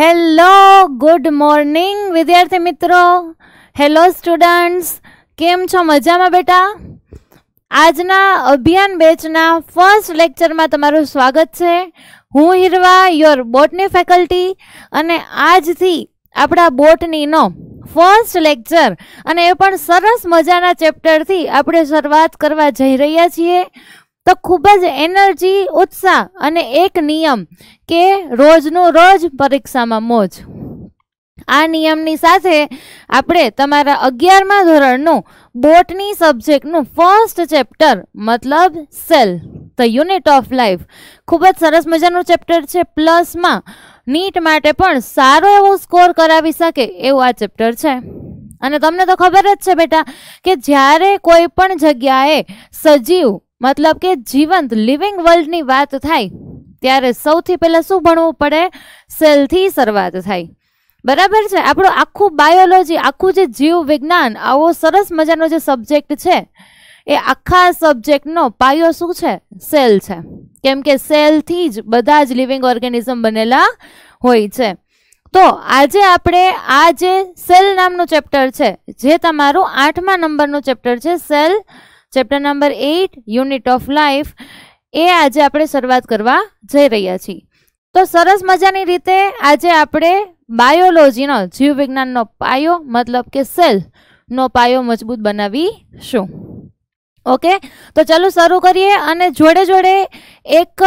hello good morning વિદ્યાર્થી મિત્રો hello students કેમ છો મજામાં બેટા આજના અભિયાન બેચના ફર્સ્ટ લેક્ચરમાં તમારું સ્વાગત છે હું હિરવા યોર બોટની ફેકલ્ટી અને આજથી આપણા બોટનીનો ફર્સ્ટ લેક્ચર અને એ પણ સરસ મજાના ચેપ્ટરથી આપણે શરૂઆત કરવા જઈ રહ્યા છીએ તો ખૂબ જ એનર્જી ઉત્સાહ અને એક નિયમ કે રોજનું રોજ પરીક્ષામાં મોજ આ નિયમની સાથે આપણે તમારા અગિયારમા ધોરણનું બોટની સબ્જેક્ટનું ફર્સ્ટ ચેપ્ટર મતલબ cell the unit of life ખૂબ જ સરસ મજાનું ચેપ્ટર છે પ્લસમાં નીટ માટે પણ સારો એવો સ્કોર કરાવી શકે એવું આ ચેપ્ટર છે અને તમને તો ખબર જ છે બેટા કે જ્યારે કોઈ પણ જગ્યાએ સજીવ મતલબ કે જીવંત લિવિંગ વર્લ્ડની વાત થાય ત્યારે સૌથી પહેલાં શું ભણવું પડે સેલથી શરૂઆત થાય બરાબર છે આપણું આખું બાયોલોજી આખું જે જીવ વિજ્ઞાન આવો સરસ મજાનો જે સબ્જેક્ટ છે એ આખા સબ્જેક્ટનો પાયો શું છે સેલ છે કેમ કે સેલથી જ બધા જ લિવિંગ ઓર્ગેનિઝમ બનેલા હોય છે તો આજે આપણે આ જે સેલ નામનું ચેપ્ટર છે જે તમારું આઠમા નંબરનું ચેપ્ટર છે cell chapter number eight unit of life એ આજે આપણે શરૂઆત કરવા જઈ રહ્યા છીએ તો સરસ મજાની રીતે આજે આપણે બાયોલોજીનો જીવવિજ્ઞાનનો પાયો મતલબ કે સેલનો પાયો મજબૂત બનાવીશું ઓકે તો ચાલો શરૂ કરીએ અને જોડે જોડે એક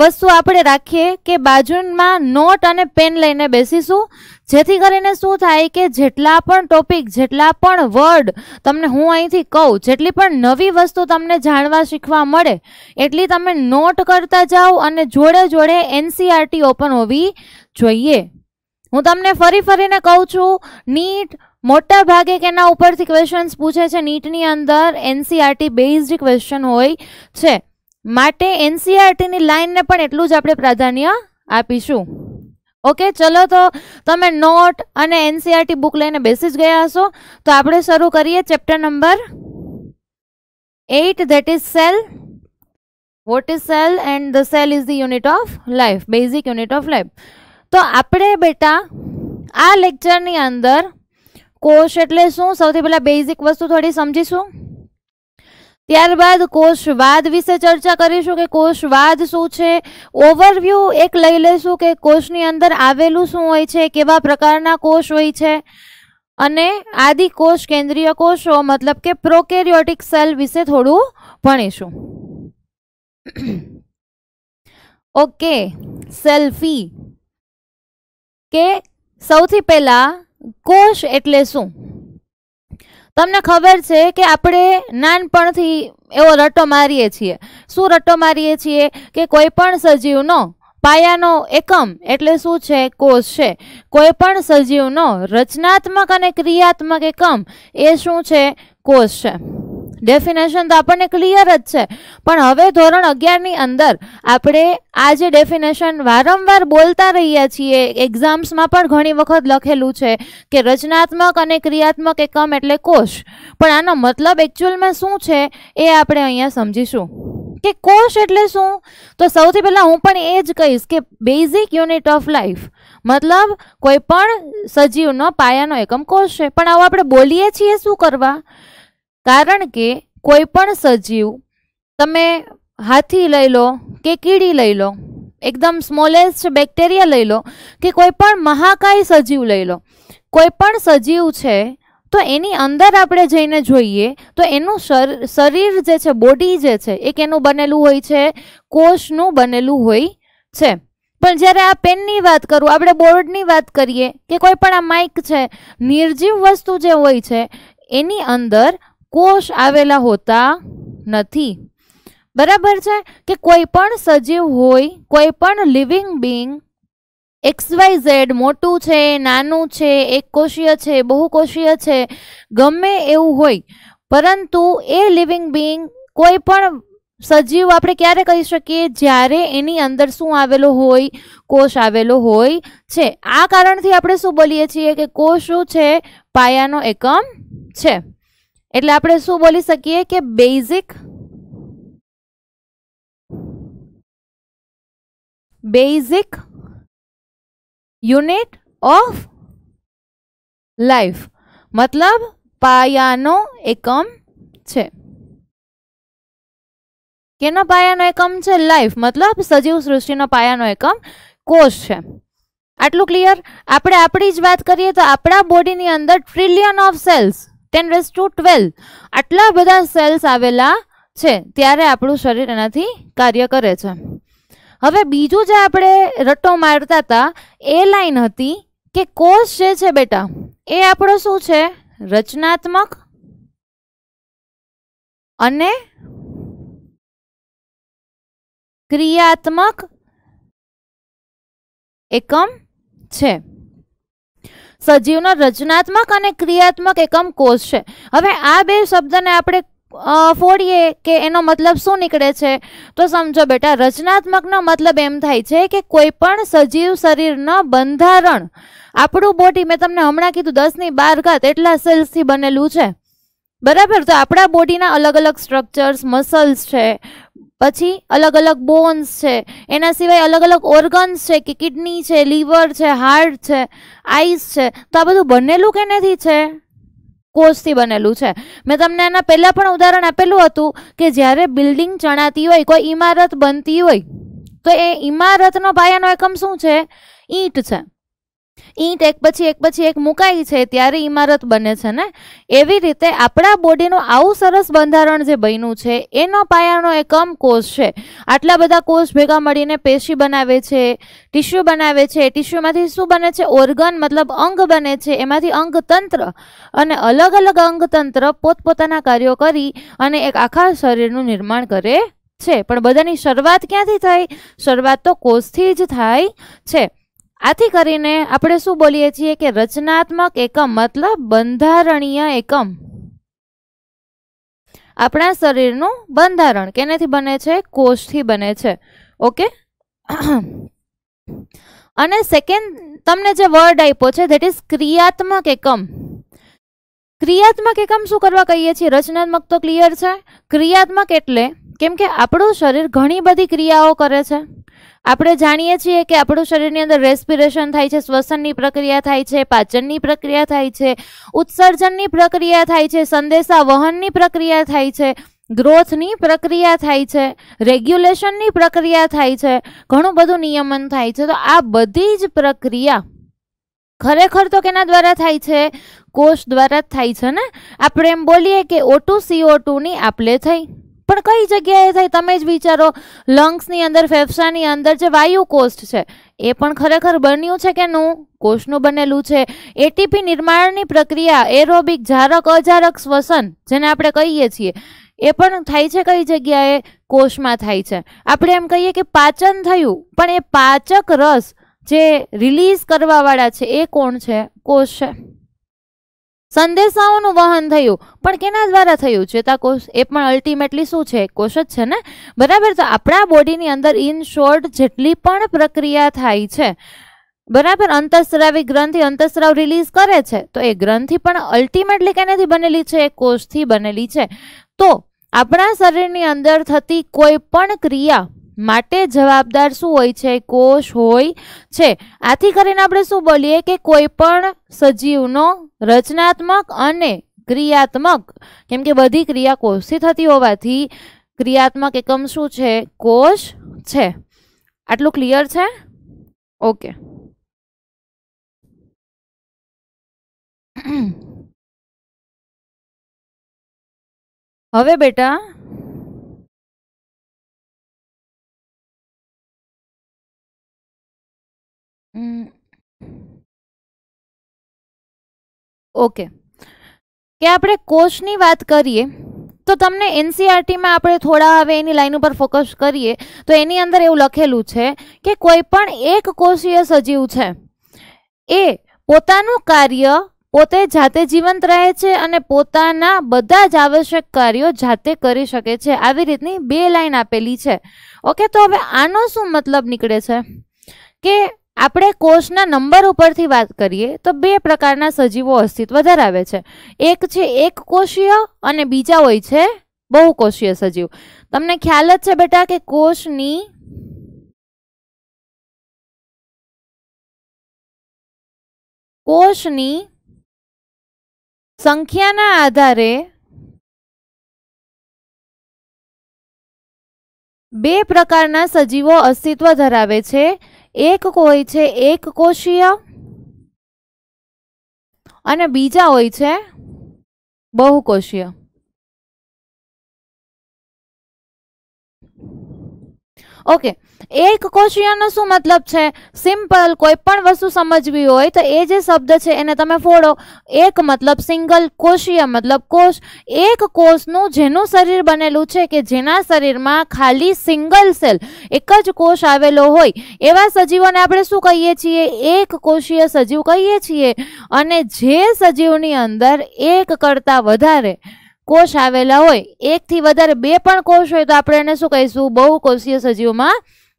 વસ્તુ આપણે રાખીએ કે બાજુમાં નોટ અને પેન લઈને બેસીશું જેથી કરીને શું થાય કે જેટલા પણ ટોપિક જેટલા પણ વર્ડ તમને હું અહીંથી કહું જેટલી પણ નવી વસ્તુ તમને જાણવા શીખવા મળે એટલી તમે નોટ કરતા જાઓ અને જોડે જોડે એનસીઆરટી ઓપન e હોવી જોઈએ હું તમને ફરી ફરીને કહું છું નીટ મોટા ભાગે એના ઉપરથી ક્વેશ્ચન્સ પૂછે છે નીટની અંદર એનસીઆરટી બેઝડ ક્વેશ્ચન હોય છે માટે એનસીઆરટીની e લાઇનને પણ એટલું જ આપણે પ્રાધાન્ય આપીશું ઓકે ચલો તો તમે નોટ અને એનસીઆરટી બુક e લઈને બેસી જ ગયા હશો તો આપણે શરૂ કરીએ chapter number eight that is cell what is cell and the cell is the unit of life basic unit of life તો આપણે બેટા આ લેક્ચરની અંદર કોષ એટલે શું સૌથી પહેલાં બેઝિક વસ્તુ થોડી સમજીશું ત્યારબાદ કોષવાદ વિશે ચર્ચા કરીશું કે કોષવાદ શું છે ઓવરવ્યૂ એક લઈ લઈશું કે કોષની અંદર આવેલું શું હોય છે કેવા પ્રકારના કોષ હોય છે અને આદિ કોષ કેન્દ્રીય કોષો મતલબ કે પ્રોકેરિયોટિક સેલ વિશે થોડું ભણીશું ઓકે સેલ્ફી કે સૌથી પહેલા કોષ એટલે શું તમને ખબર છે કે આપણે નાનપણથી એવો રટો મારીએ છીએ શું રટો મારીએ છીએ કે કોઈ પણ સજીવનો પાયાનો એકમ એટલે શું છે કોષ છે કોઈ પણ સજીવનો રચનાત્મક અને ક્રિયાત્મક એકમ એ શું છે કોષ છે ડેફિનેશન તો આપણને ક્લિયર જ છે પણ હવે ધોરણ અગિયારની અંદર આપણે આ જે ડેફિનેશન વારંવાર બોલતા રહ્યા છીએ એક્ઝામ્સમાં પણ ઘણી વખત લખેલું છે કે રચનાત્મક અને ક્રિયાત્મક એકમ એટલે કોષ પણ આનો મતલબ એકચ્યુઅલમાં શું છે એ આપણે અહીંયા સમજીશું કે કોષ એટલે શું તો સૌથી પહેલાં હું પણ એ જ કહીશ કે બેઝિક યુનિટ ઓફ લાઈફ મતલબ કોઈ પણ સજીવનો પાયાનો એકમ કોષ છે પણ આવું આપણે બોલીએ છીએ શું કરવા કારણ કે કોઈ પણ સજીવ તમે હાથી લઈ લો કે કીડી લઈ લો એકદમ સ્મોલેસ્ટ બેક્ટેરિયા લઈ લો કે કોઈ પણ મહાકાય સજીવ લઈ લો કોઈ પણ સજીવ છે તો એની અંદર આપણે જઈને જોઈએ તો એનું શર શરીર જે છે બોડી જે છે એ કેનું બનેલું હોય છે કોષનું બનેલું હોય છે પણ જ્યારે આ પેનની વાત કરું આપણે બોર્ડની વાત કરીએ કે કોઈ પણ આ માઇક છે નિર્જીવ વસ્તુ જે હોય છે એની અંદર કોષ આવેલા હોતા નથી બરાબર છે કે કોઈ પણ સજીવ હોય કોઈ પણ લિવિંગ બિંગ એક્સવાય ઝેડ મોટું છે નાનું છે એકકોષીય છે બહુકોષીય છે ગમે એવું હોય પરંતુ એ લિવિંગ બિંગ કોઈ પણ સજીવ આપણે ક્યારે કહી શકીએ જ્યારે એની અંદર શું આવેલો હોય કોષ આવેલો હોય છે આ કારણથી આપણે શું બોલીએ છીએ કે કોષ શું છે પાયાનો એકમ છે એટલે આપણે શું બોલી શકીએ કે basic basic unit of life મતલબ પાયાનો એકમ છે કેનો પાયાનો એકમ છે લાઈફ મતલબ સજીવ સૃષ્ટિનો પાયાનો એકમ કોષ છે આટલું ક્લિયર આપણે આપણી જ વાત કરીએ તો આપણા બોડીની અંદર trillion of cells ten raise to twelve આટલા બધા સેલ્સ આવેલા છે ત્યારે આપણું શરીર એનાથી કાર્ય કરે છે હવે બીજું જે આપણે રટો મારતા હતા એ લાઈન હતી કે કોષ જે છે બેટા એ આપણો શું છે રચનાત્મક અને ક્રિયાત્મક એકમ છે સજીવનો રચનાત્મક અને ક્રિયાત્મક એકમ કોષ છે હવે આ બે શબ્દને આપણે ફોડીએ કે એનો મતલબ શું નીકળે છે તો સમજો બેટા રચનાત્મકનો મતલબ એમ થાય છે કે કોઈ પણ સજીવ શરીરનો બંધારણ આપણું બોડી મેં તમને હમણાં કીધું દસની બાર ઘાત એટલા સેલ્સથી બનેલું છે બરાબર તો આપણા બોડીના અલગ અલગ સ્ટ્રક્ચર્સ મસલ્સ છે પછી અલગ અલગ બોન્સ છે એના સિવાય અલગ અલગ ઓર્ગન્સ છે કે કિડની છે લીવર છે હાર્ટ છે આઈસ છે તો આ બધું બનેલું કે નથી છે કોષથી બનેલું છે મેં તમને એના પહેલાં પણ ઉદાહરણ આપેલું હતું કે જ્યારે બિલ્ડિંગ ચણાતી હોય કોઈ ઇમારત બનતી હોય તો એ ઇમારતનો પાયાનો એકમ શું છે ઈંટ છે ઈંટ એક પછી એક પછી એક મુકાઈ છે ત્યારે ઇમારત બને છે ને એવી રીતે આપણા બોડીનું આવું સરસ બંધારણ જે બન્યું છે એનો પાયાનો એકમ કોષ છે આટલા બધા કોષ ભેગા મળીને પેશી બનાવે છે ટીશ્યુ બનાવે છે ટીશ્યુમાંથી શું બને છે ઓર્ગન મતલબ અંગ બને છે એમાંથી અંગતંત્ર અને અલગ અલગ અંગતંત્ર પોતપોતાના કાર્યો કરી અને એક આખા શરીરનું નિર્માણ કરે છે પણ બધાની શરૂઆત ક્યાંથી થાય શરૂઆત તો કોષથી જ થાય છે આથી કરીને આપણે શું બોલીએ છીએ કે રચનાત્મક એકમ મતલબ બંધારણીય એકમ આપણા શરીરનું બંધારણ કેનેથી બને છે કોષથી બને છે ઓકે અને સેકન્ડ તમને જે વર્ડ આપ્યો છે દેટ ઇઝ ક્રિયાત્મક એકમ ક્રિયાત્મક એકમ શું કરવા કહીએ છીએ રચનાત્મક તો ક્લિયર છે ક્રિયાત્મક એટલે કેમ કે આપણું શરીર ઘણી બધી ક્રિયાઓ કરે છે આપણે જાણીએ છીએ કે આપણું શરીરની અંદર રેસ્પિરેશન થાય છે શ્વસનની પ્રક્રિયા થાય છે પાચનની પ્રક્રિયા થાય છે ઉત્સર્જનની પ્રક્રિયા થાય છે સંદેશા વહનની પ્રક્રિયા થાય છે ગ્રોથની પ્રક્રિયા થાય છે રેગ્યુલેશનની પ્રક્રિયા થાય છે ઘણું બધું નિયમન થાય છે તો આ બધી જ પ્રક્રિયા ખરેખર તો કેના દ્વારા થાય છે કોષ દ્વારા જ થાય છે ને આપણે એમ બોલીએ કે ઓટુ સીઓ ટુની આપલે થઈ પણ કઈ જગ્યાએ થાય તમે જ વિચારો લંગ્સની અંદર ફેફસાની અંદર જે વાયુ કોષ્ટ છે એ પણ ખરેખર બન્યું છે કે નું કોષનું બનેલું છે એટીપી નિર્માણની પ્રક્રિયા એરોબિક જારક અજારક શ્વસન જેને આપણે કહીએ છીએ એ પણ થાય છે કઈ જગ્યાએ કોષમાં થાય છે આપણે એમ કહીએ કે પાચન થયું પણ એ પાચક રસ જે રિલીઝ કરવાવાળા છે એ કોણ છે કોષ છે સંદેશાઓનું વહન થયું પણ કેના દ્વારા થયું ચેતાકોષ એ પણ અલ્ટિમેટલી શું છે કોષ જ છે ને બરાબર તો આપણા બોડીની અંદર ઇન શોર્ટ જેટલી પણ પ્રક્રિયા થાય છે બરાબર અંતઃસ્રાવી ગ્રંથિ અંતઃસ્રાવ રિલીઝ કરે છે તો એ ગ્રંથિ પણ અલ્ટિમેટલી કેનાથી બનેલી છે એ કોષથી બનેલી છે તો આપણા શરીરની અંદર થતી કોઈ પણ ક્રિયા માટે જવાબદાર શું હોય છે કોષ હોય છે આથી કરીને આપણે શું બોલીએ કે કોઈ પણ સજીવનો રચનાત્મક અને ક્રિયાત્મક કેમ કે બધી ક્રિયા કોષથી થતી હોવાથી ક્રિયાત્મક એકમ શું છે કોષ છે આટલું ક્લિયર છે ઓકે હવે બેટા ઓકે કે આપણે કોચની વાત કરીએ તો તમને એનસીઆરટીમાં આપણે થોડા હવે એની લાઈન ઉપર ફોકસ કરીએ તો એની અંદર એવું લખેલું છે કે કોઈ પણ એક કોષીય સજીવ છે એ પોતાનું કાર્ય પોતે જાતે જીવંત રહે છે અને પોતાના બધા જ આવશ્યક કાર્યો જાતે કરી શકે છે આવી રીતની બે લાઈન આપેલી છે ઓકે તો હવે આનો શું મતલબ નીકળે છે કે આપણે કોષના નંબર ઉપરથી વાત કરીએ તો બે પ્રકારના સજીવો અસ્તિત્વ ધરાવે છે એક છે એક કોષીય અને બીજા હોય છે બહુકોષીય સજીવ તમને ખ્યાલ જ છે બેટા કે કોષની કોષની સંખ્યાના આધારે બે પ્રકારના સજીવો અસ્તિત્વ ધરાવે છે એક હોય છે એક કોષીય અને બીજા હોય છે બહુકોષીય ઓકે એક કોશિયાનો શું મતલબ છે સિમ્પલ કોઈ પણ વસ્તુ સમજવી હોય તો એ જે શબ્દ છે એને તમે ફોડો એક મતલબ સિંગલ કોશિયા મતલબ કોષ એક કોષનું જેનું શરીર બનેલું છે કે જેના શરીરમાં ખાલી સિંગલ સેલ એક જ કોષ આવેલો હોય એવા સજીવોને આપણે શું કહીએ છીએ એક કોષીય સજીવ કહીએ છીએ અને જે સજીવની અંદર એક કરતાં વધારે કોષ આવેલા હોય એકથી વધારે બે પણ કોષ હોય તો આપણે એને શું કહીશું બહુકોષીય સજીવમાં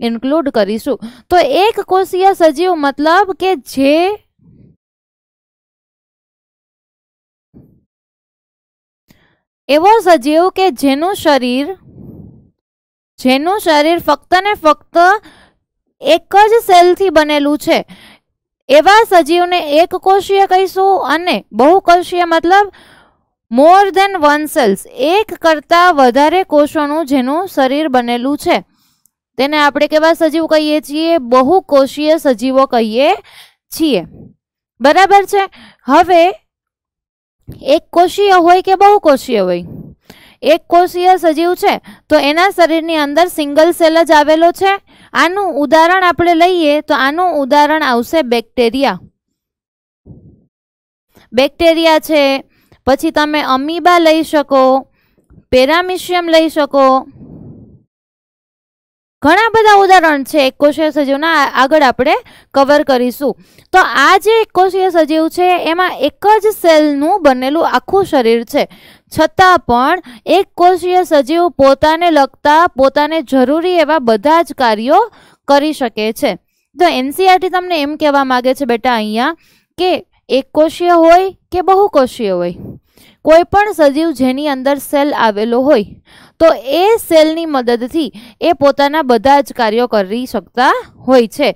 ઇન્ક્લુડ કરીશું તો એક કોષીય સજીવ મતલબ કે જે એવો સજીવ કે જેનું શરીર જેનું શરીર ફક્ત ને ફક્ત એક જ સેલથી બનેલું છે એવા સજીવને એક કોષીય કહીશું અને બહુકોષીય મતલબ મોર ધેન વન સેલ્સ એક કરતાં વધારે કોષોનું જેનું શરીર બનેલું છે તેને આપણે કેવા સજીવ કહીએ છીએ બહુ કોષીય સજીવો કહીએ છીએ બરાબર છે હવે એક કોષીય હોય કે બહુ કોષીય હોય એક કોષીય સજીવ છે તો એના શરીરની અંદર સિંગલ સેલ જ આવેલો છે આનું ઉદાહરણ આપણે લઈએ તો આનું ઉદાહરણ આવશે બેક્ટેરિયા બેક્ટેરિયા છે પછી તમે અમીબા લઈ શકો પેરામિશિયમ લઈ શકો ઘણા બધા ઉદાહરણ છે એકોશીય સજીવના આગળ આપણે કવર કરીશું તો આ જે એકોશીય સજીવ છે એમાં એક જ સેલનું બનેલું આખું શરીર છે છતાં પણ એક સજીવ પોતાને લગતા પોતાને જરૂરી એવા બધા જ કાર્યો કરી શકે છે તો એનસીઆરટી તમને એમ કહેવા માગે છે બેટા અહીંયા કે એકકોષીય હોય કે બહુકોષીય હોય કોઈ પણ સજીવ જેની અંદર સેલ આવેલો હોય તો એ સેલની મદદથી એ પોતાના બધા જ કાર્યો કરી શકતા હોય છે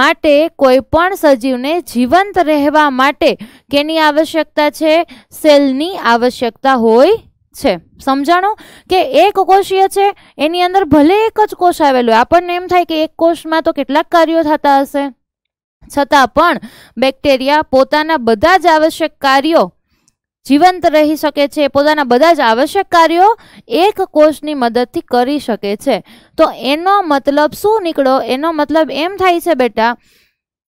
માટે કોઈ પણ સજીવને જીવંત રહેવા માટે કેની આવશ્યકતા છે સેલની આવશ્યકતા હોય છે સમજાણો કે એક કોષીય છે એની અંદર ભલે એક જ કોષ આવેલો આપણને એમ થાય કે એક કોષમાં તો કેટલાક કાર્યો થતા હશે છતાં પણ બેક્ટેરિયા પોતાના બધા જ આવશ્યક કાર્યો જીવંત રહી શકે છે પોતાના બધા જ આવશ્યક કાર્યો એક કોષની મદદથી કરી શકે છે તો એનો મતલબ શું નીકળો એનો મતલબ એમ થાય છે બેટા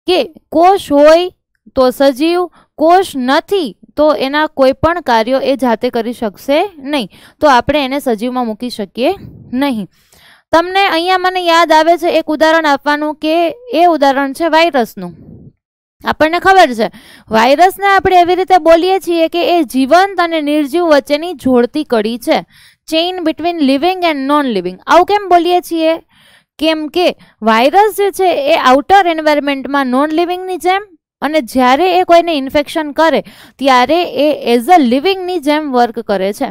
કે કોષ હોય તો સજીવ કોષ નથી તો એના કોઈ પણ કાર્યો એ જાતે કરી શકશે નહીં તો આપણે એને સજીવમાં મૂકી શકીએ નહીં તમને અહીંયા મને યાદ આવે છે એક ઉદાહરણ આપવાનું કે એ ઉદાહરણ છે વાયરસનું આપણને ખબર છે વાયરસને આપણે એવી રીતે બોલીએ છીએ કે એ જીવંત અને નિર્જીવ વચ્ચેની જોડતી કડી છે chain between living and non living આવું કેમ બોલીએ છીએ કેમ કે વાયરસ જે છે એ આઉટર એન્વાયરમેન્ટમાં નોન લિવિંગની જેમ અને જ્યારે એ કોઈને ઇન્ફેક્શન કરે ત્યારે એ એઝ અ લિવિંગની જેમ વર્ક કરે છે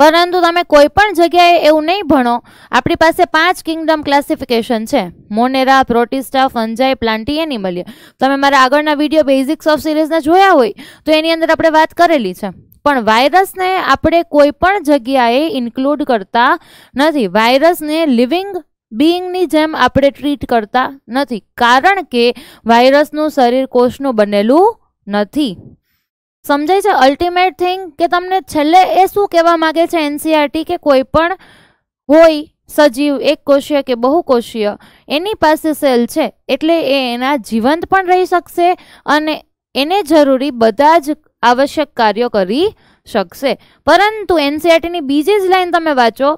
પરંતુ તમે કોઈ પણ જગ્યાએ એવું નહીં ભણો આપણી પાસે પાંચ કિંગડમ ક્લાસિફિકેશન છે મોનેરા પ્રોટિસ્ટા ફંજાઈ પ્લાન્ટી એનિમલિયા તમે મારા આગળના વિડીયો બેઝિક્સ ઓફ સિરીઝના જોયા હોય તો એની અંદર આપણે વાત કરેલી છે પણ વાયરસને આપણે કોઈ પણ જગ્યાએ ઇન્ક્લુડ કરતા નથી વાયરસને લિવિંગ બીંગની જેમ આપણે ટ્રીટ કરતા નથી કારણ કે વાયરસનું શરીર કોષનું બનેલું નથી સમજાય છે અલ્ટિમેટ થિંગ કે તમને છેલ્લે એ શું કહેવા માગે છે એનસીઆરટી e કે કોઈ પણ હોય સજીવ એક કોષીય કે બહુકોષીય એની પાસે સેલ છે એટલે એ એના જીવંત પણ રહી શકશે અને એને જરૂરી બધા જ આવશ્યક કાર્યો કરી શકશે પરંતુ એનસીઆરટીની e બીજી જ લાઈન તમે વાંચો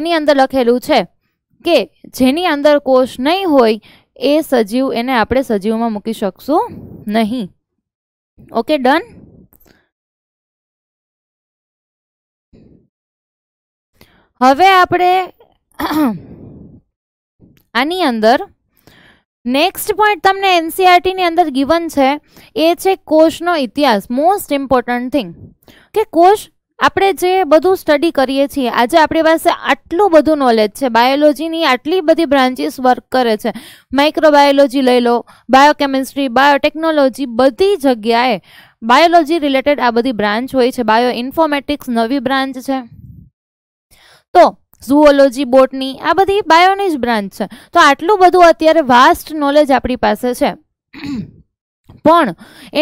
એની અંદર લખેલું છે કે જેની અંદર કોષ નહીં હોય એ સજીવ એને આપણે સજીવમાં મૂકી શકશું નહીં ઓકે ડન હવે આપણે આની અંદર નેક્સ્ટ પોઈન્ટ તમને એનસીઆરટીની e અંદર ગિવન છે એ છે કોષનો ઇતિહાસ મોસ્ટ ઇમ્પોર્ટન્ટ થિંગ કે કોષ આપણે જે બધું સ્ટડી કરીએ છીએ આજે આપણી પાસે આટલું બધું નોલેજ છે બાયોલોજીની આટલી બધી બ્રાન્ચીસ વર્ક કરે છે માઇક્રોબાયોલોજી લઈ લો બાયોકેમિસ્ટ્રી બાયોટેકનોલોજી બધી જગ્યાએ બાયોલોજી રિલેટેડ આ બધી બ્રાન્ચ હોય છે બાયો ઇન્ફોમેટિક્સ નવી બ્રાન્ચ છે તો ઝુઓલોજી બોટની આ બધી બાયોની જ બ્રાન્ચ છે તો આટલું બધું અત્યારે વાસ્ટ નોલેજ આપણી પાસે છે પણ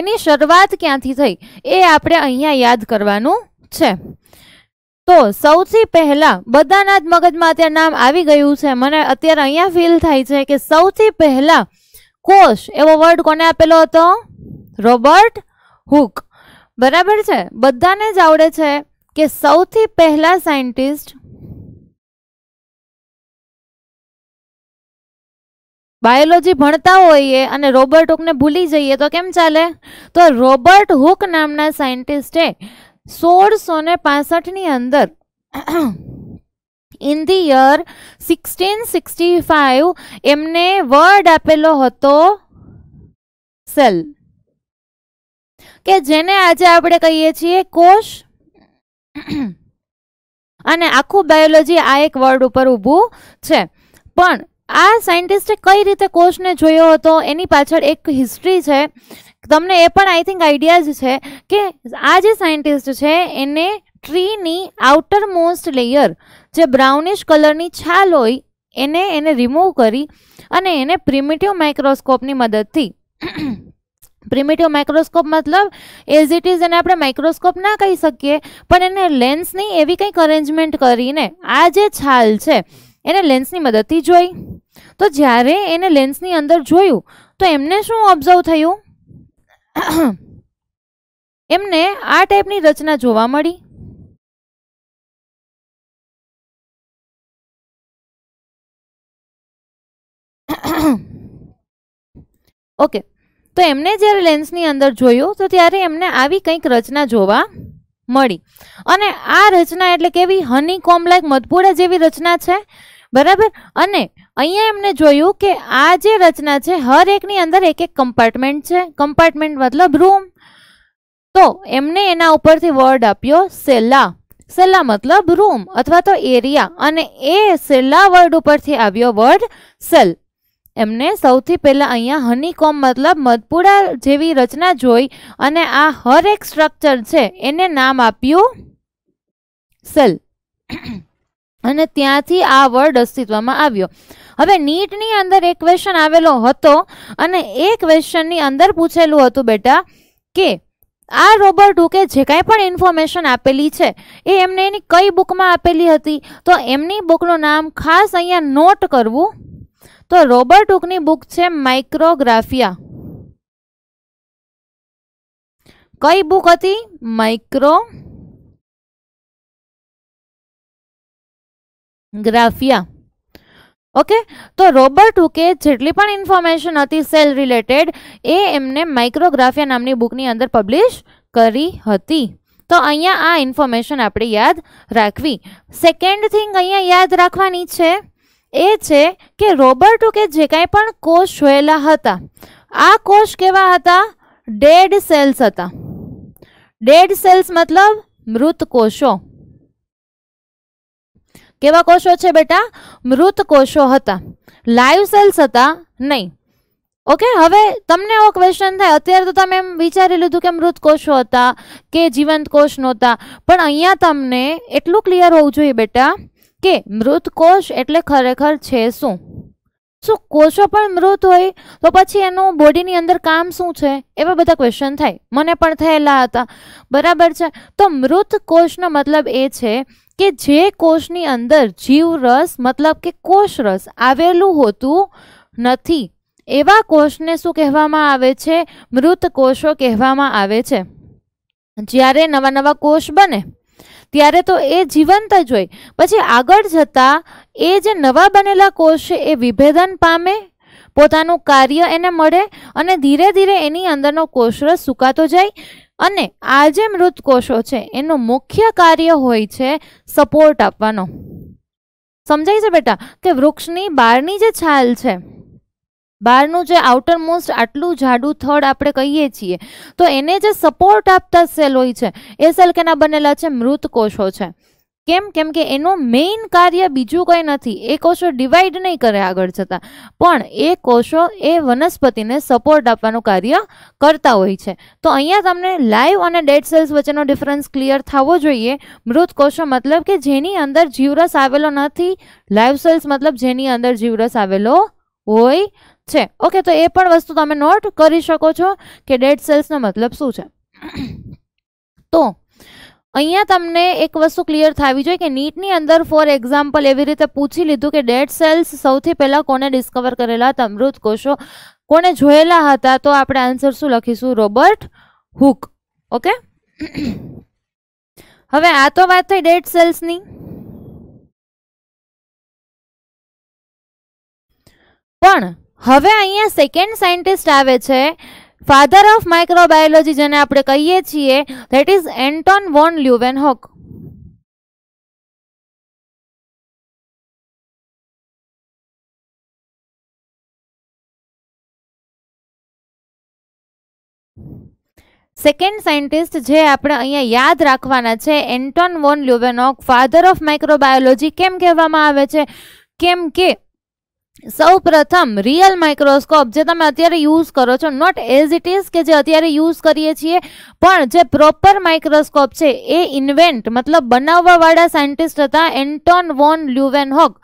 એની શરૂઆત ક્યાંથી થઈ એ આપણે અહીંયા યાદ કરવાનું છે તો સૌથી પહેલાં બધાના જ મગજમાં અત્યારે નામ આવી ગયું છે મને અત્યારે અહીંયા ફીલ થાય છે કે સૌથી પહેલાં કોષ એવો વર્ડ કોને આપેલો હતો રોબર્ટ હુક બરાબર છે બધાને જ આવડે છે કે સૌથી પહેલાં સાયન્ટિસ્ટ બાયોલોજી ભણતા હોઈએ અને રોબર્ટ હુકને ભૂલી જઈએ તો કેમ ચાલે તો રોબર્ટ હુક નામના સાયન્ટિસ્ટે સોળસો ને પાસઠની અંદર in the year sixteen sixty five એમને વર્ડ આપેલો હતો સેલ કે જેને આજે આપણે કહીએ છીએ કોષ અને આખું બાયોલોજી આ એક વર્ડ ઉપર ઊભું છે પણ આ સાયન્ટિસ્ટે કઈ રીતે કોષને જોયો હતો એની પાછળ એક હિસ્ટ્રી છે તમને એ પણ આઈ થિંક આઈડિયા જ છે કે આ જે સાયન્ટિસ્ટ છે એને ટ્રીની આઉટર મોસ્ટ લેયર જે બ્રાઉનિશ કલરની છાલ હોય એને એને રિમૂવ કરી અને એને પ્રિમિટિવ માઇક્રોસ્કોપની મદદથી પ્રિમિટિવ માઇક્રોસ્કોપ મતલબ એઝ ઇટ ઇઝ એને આપણે માઇક્રોસ્કોપ ના કહી શકીએ પણ એને લેન્સની એવી કંઈક અરેન્જમેન્ટ કરીને આ જે છાલ છે એને લેન્સની મદદથી જોઈ તો જ્યારે એને લેન્સની અંદર જોયું તો એમને શું ઓબ્ઝર્વ થયું એમને આ ટાઈપની રચના જોવા મળી ઓકે તો એમને જ્યારે લેન્સની અંદર જોયું તો ત્યારે એમને આવી કંઈક રચના જોવા મળી અને આ રચના એટલે કેવી હની કોમ લાઈક મધપુરા જેવી રચના છે બરાબર અને અહીંયા એમને જોયું કે આ જે રચના છે હર એકની અંદર એક એક કમ્પાર્ટમેન્ટ છે કમ્પાર્ટમેન્ટ મતલબ રૂમ તો એમને એના ઉપરથી વર્ડ આપ્યો સેલા સેલા મતલબ રૂમ અથવા તો એરિયા અને એ સેલા વર્ડ ઉપરથી આવ્યો વર્ડ સેલ એમને સૌથી પહેલાં અહીંયા હનીકોમ મતલબ મધપુડા જેવી રચના જોઈ અને આ હર એક સ્ટ્રક્ચર છે એને નામ આપ્યું સેલ અને ત્યાંથી આ વર્ડ અસ્તિત્વમાં આવ્યો હવે નીટની અંદર એક ક્વેશ્ચન આવેલો હતો અને એ ક્વેશ્ચનની અંદર પૂછેલું હતું બેટા કે આ રોબર્ટ હુકે જે કાંઈ પણ ઇન્ફોર્મેશન આપેલી છે એ એમને એની કઈ બુકમાં આપેલી હતી તો એમની બુકનું નામ ખાસ અહીંયા નોટ કરવું તો રોબર્ટ હુકની બુક છે માઇક્રોગ્રાફિયા કઈ બુક હતી માઇક્રો ગ્રાફિયા ઓકે તો રોબર્ટ હુકે જેટલી પણ ઇન્ફોર્મેશન હતી સેલ રિલેટેડ એ એમને માઇક્રોગ્રાફિયા નામની બુકની અંદર પબ્લિશ કરી હતી તો અહીંયા આ ઇન્ફોર્મેશન આપણે યાદ રાખવી સેકન્ડ થિંગ અહીંયા યાદ રાખવાની છે એ છે કે રોબર્ટ હુકે જે કાંઈ પણ કોષ જોયેલા હતા આ કોષ કેવા હતા ડેડ સેલ્સ હતા ડેડ સેલ્સ મતલબ મૃત કોષો કેવા કોષો છે બેટા મૃત કોષો હતા લાઈવ સેલ્સ હતા નહીં ઓકે હવે તમને એવો ક્વેશ્ચન થાય અત્યારે તો તમે એમ વિચારી લીધું કે મૃત કોષો હતા કે જીવંત કોષ નહોતા પણ અહીંયા તમને એટલું ક્લિયર હોવું જોઈએ બેટા કે મૃત કોષ એટલે ખરેખર છે શું શું કોષો પણ મૃત હોય તો પછી એનું બોડીની અંદર કામ શું છે એવા બધા ક્વેશ્ચન થાય મને પણ થયેલા હતા બરાબર છે તો મૃત કોષનો મતલબ એ છે કે જે કોષની અંદર જીવરસ મતલબ કે કોષરસ આવેલું હોતું નથી એવા કોષને શું કહેવામાં આવે છે મૃત કોષો કહેવામાં આવે છે જ્યારે નવા નવા કોષ બને ત્યારે તો એ જીવંત જ હોય પછી આગળ જતાં એ જે નવા બનેલા કોષ છે એ વિભેદન પામે પોતાનું કાર્ય એને મળે અને ધીરે ધીરે એની અંદરનો કોષરસ સુકાતો જાય અને આ જે મૃતકોષો છે એનું મુખ્ય કાર્ય હોય છે સપોર્ટ આપવાનો સમજાય છે બેટા કે વૃક્ષની બહારની જે છાલ છે બહારનું જે આઉટર મોસ્ટ આટલું જાડું થડ આપણે કહીએ છીએ તો એને જે સપોર્ટ આપતા સેલ હોય છે એ સેલ કેના બનેલા છે મૃતકોષો છે કેમ કેમ કે એનું મેઇન કાર્ય બીજું કંઈ નથી એ કોષો ડિવાઈડ નહીં કરે આગળ જતાં પણ એ કોષો એ વનસ્પતિને સપોર્ટ આપવાનું કાર્ય કરતા હોય છે તો અહીંયા તમને લાઈવ અને ડેડ સેલ્સ વચ્ચેનો ડિફરન્સ ક્લિયર થવો જોઈએ મૃત કોષો મતલબ કે જેની અંદર જીવરસ આવેલો નથી લાઈવ સેલ્સ મતલબ જેની અંદર જીવરસ આવેલો હોય છે ઓકે તો એ પણ વસ્તુ તમે નોટ કરી શકો છો કે ડેડ સેલ્સનો મતલબ શું છે તો અહીંયા તમને એક વસ્તુ ક્લિયર થવી જોઈએ કે નીટની અંદર ફોર એક્ઝામ્પલ એવી રીતે પૂછી લીધું કે ડેડ સેલ્સ સૌથી પહેલાં કોને ડિસ્કવર કરેલા હતા મૃત કોષો કોને જોયેલા હતા તો આપણે આન્સર શું લખીશું રોબર્ટ હુક ઓકે હવે આ તો વાત થઈ ડેડ સેલ્સની પણ હવે અહીંયા સેકન્ડ સાયન્ટિસ્ટ આવે છે ફાધર ઓફ માઇક્રોબાયોલોજી જેને આપણે કહીએ છીએ that is Anton von Leeuwenhoek second scientist જે આપણે અહીંયા યાદ રાખવાના છે Anton von Leeuwenhoek father of microbiology કેમ કહેવામાં આવે છે કેમ કે સૌ પ્રથમ રિયલ માઇક્રોસ્કોપ જે તમે અત્યારે યુઝ કરો છો નોટ એઝ ઇટ ઇઝ કે જે અત્યારે યુઝ કરીએ છીએ પણ જે પ્રોપર માઇક્રોસ્કોપ છે એ ઇન્વેન્ટ મતલબ બનાવવાવાળા સાયન્ટિસ્ટ હતા એન્ટોન વોન લ્યુવેન હોક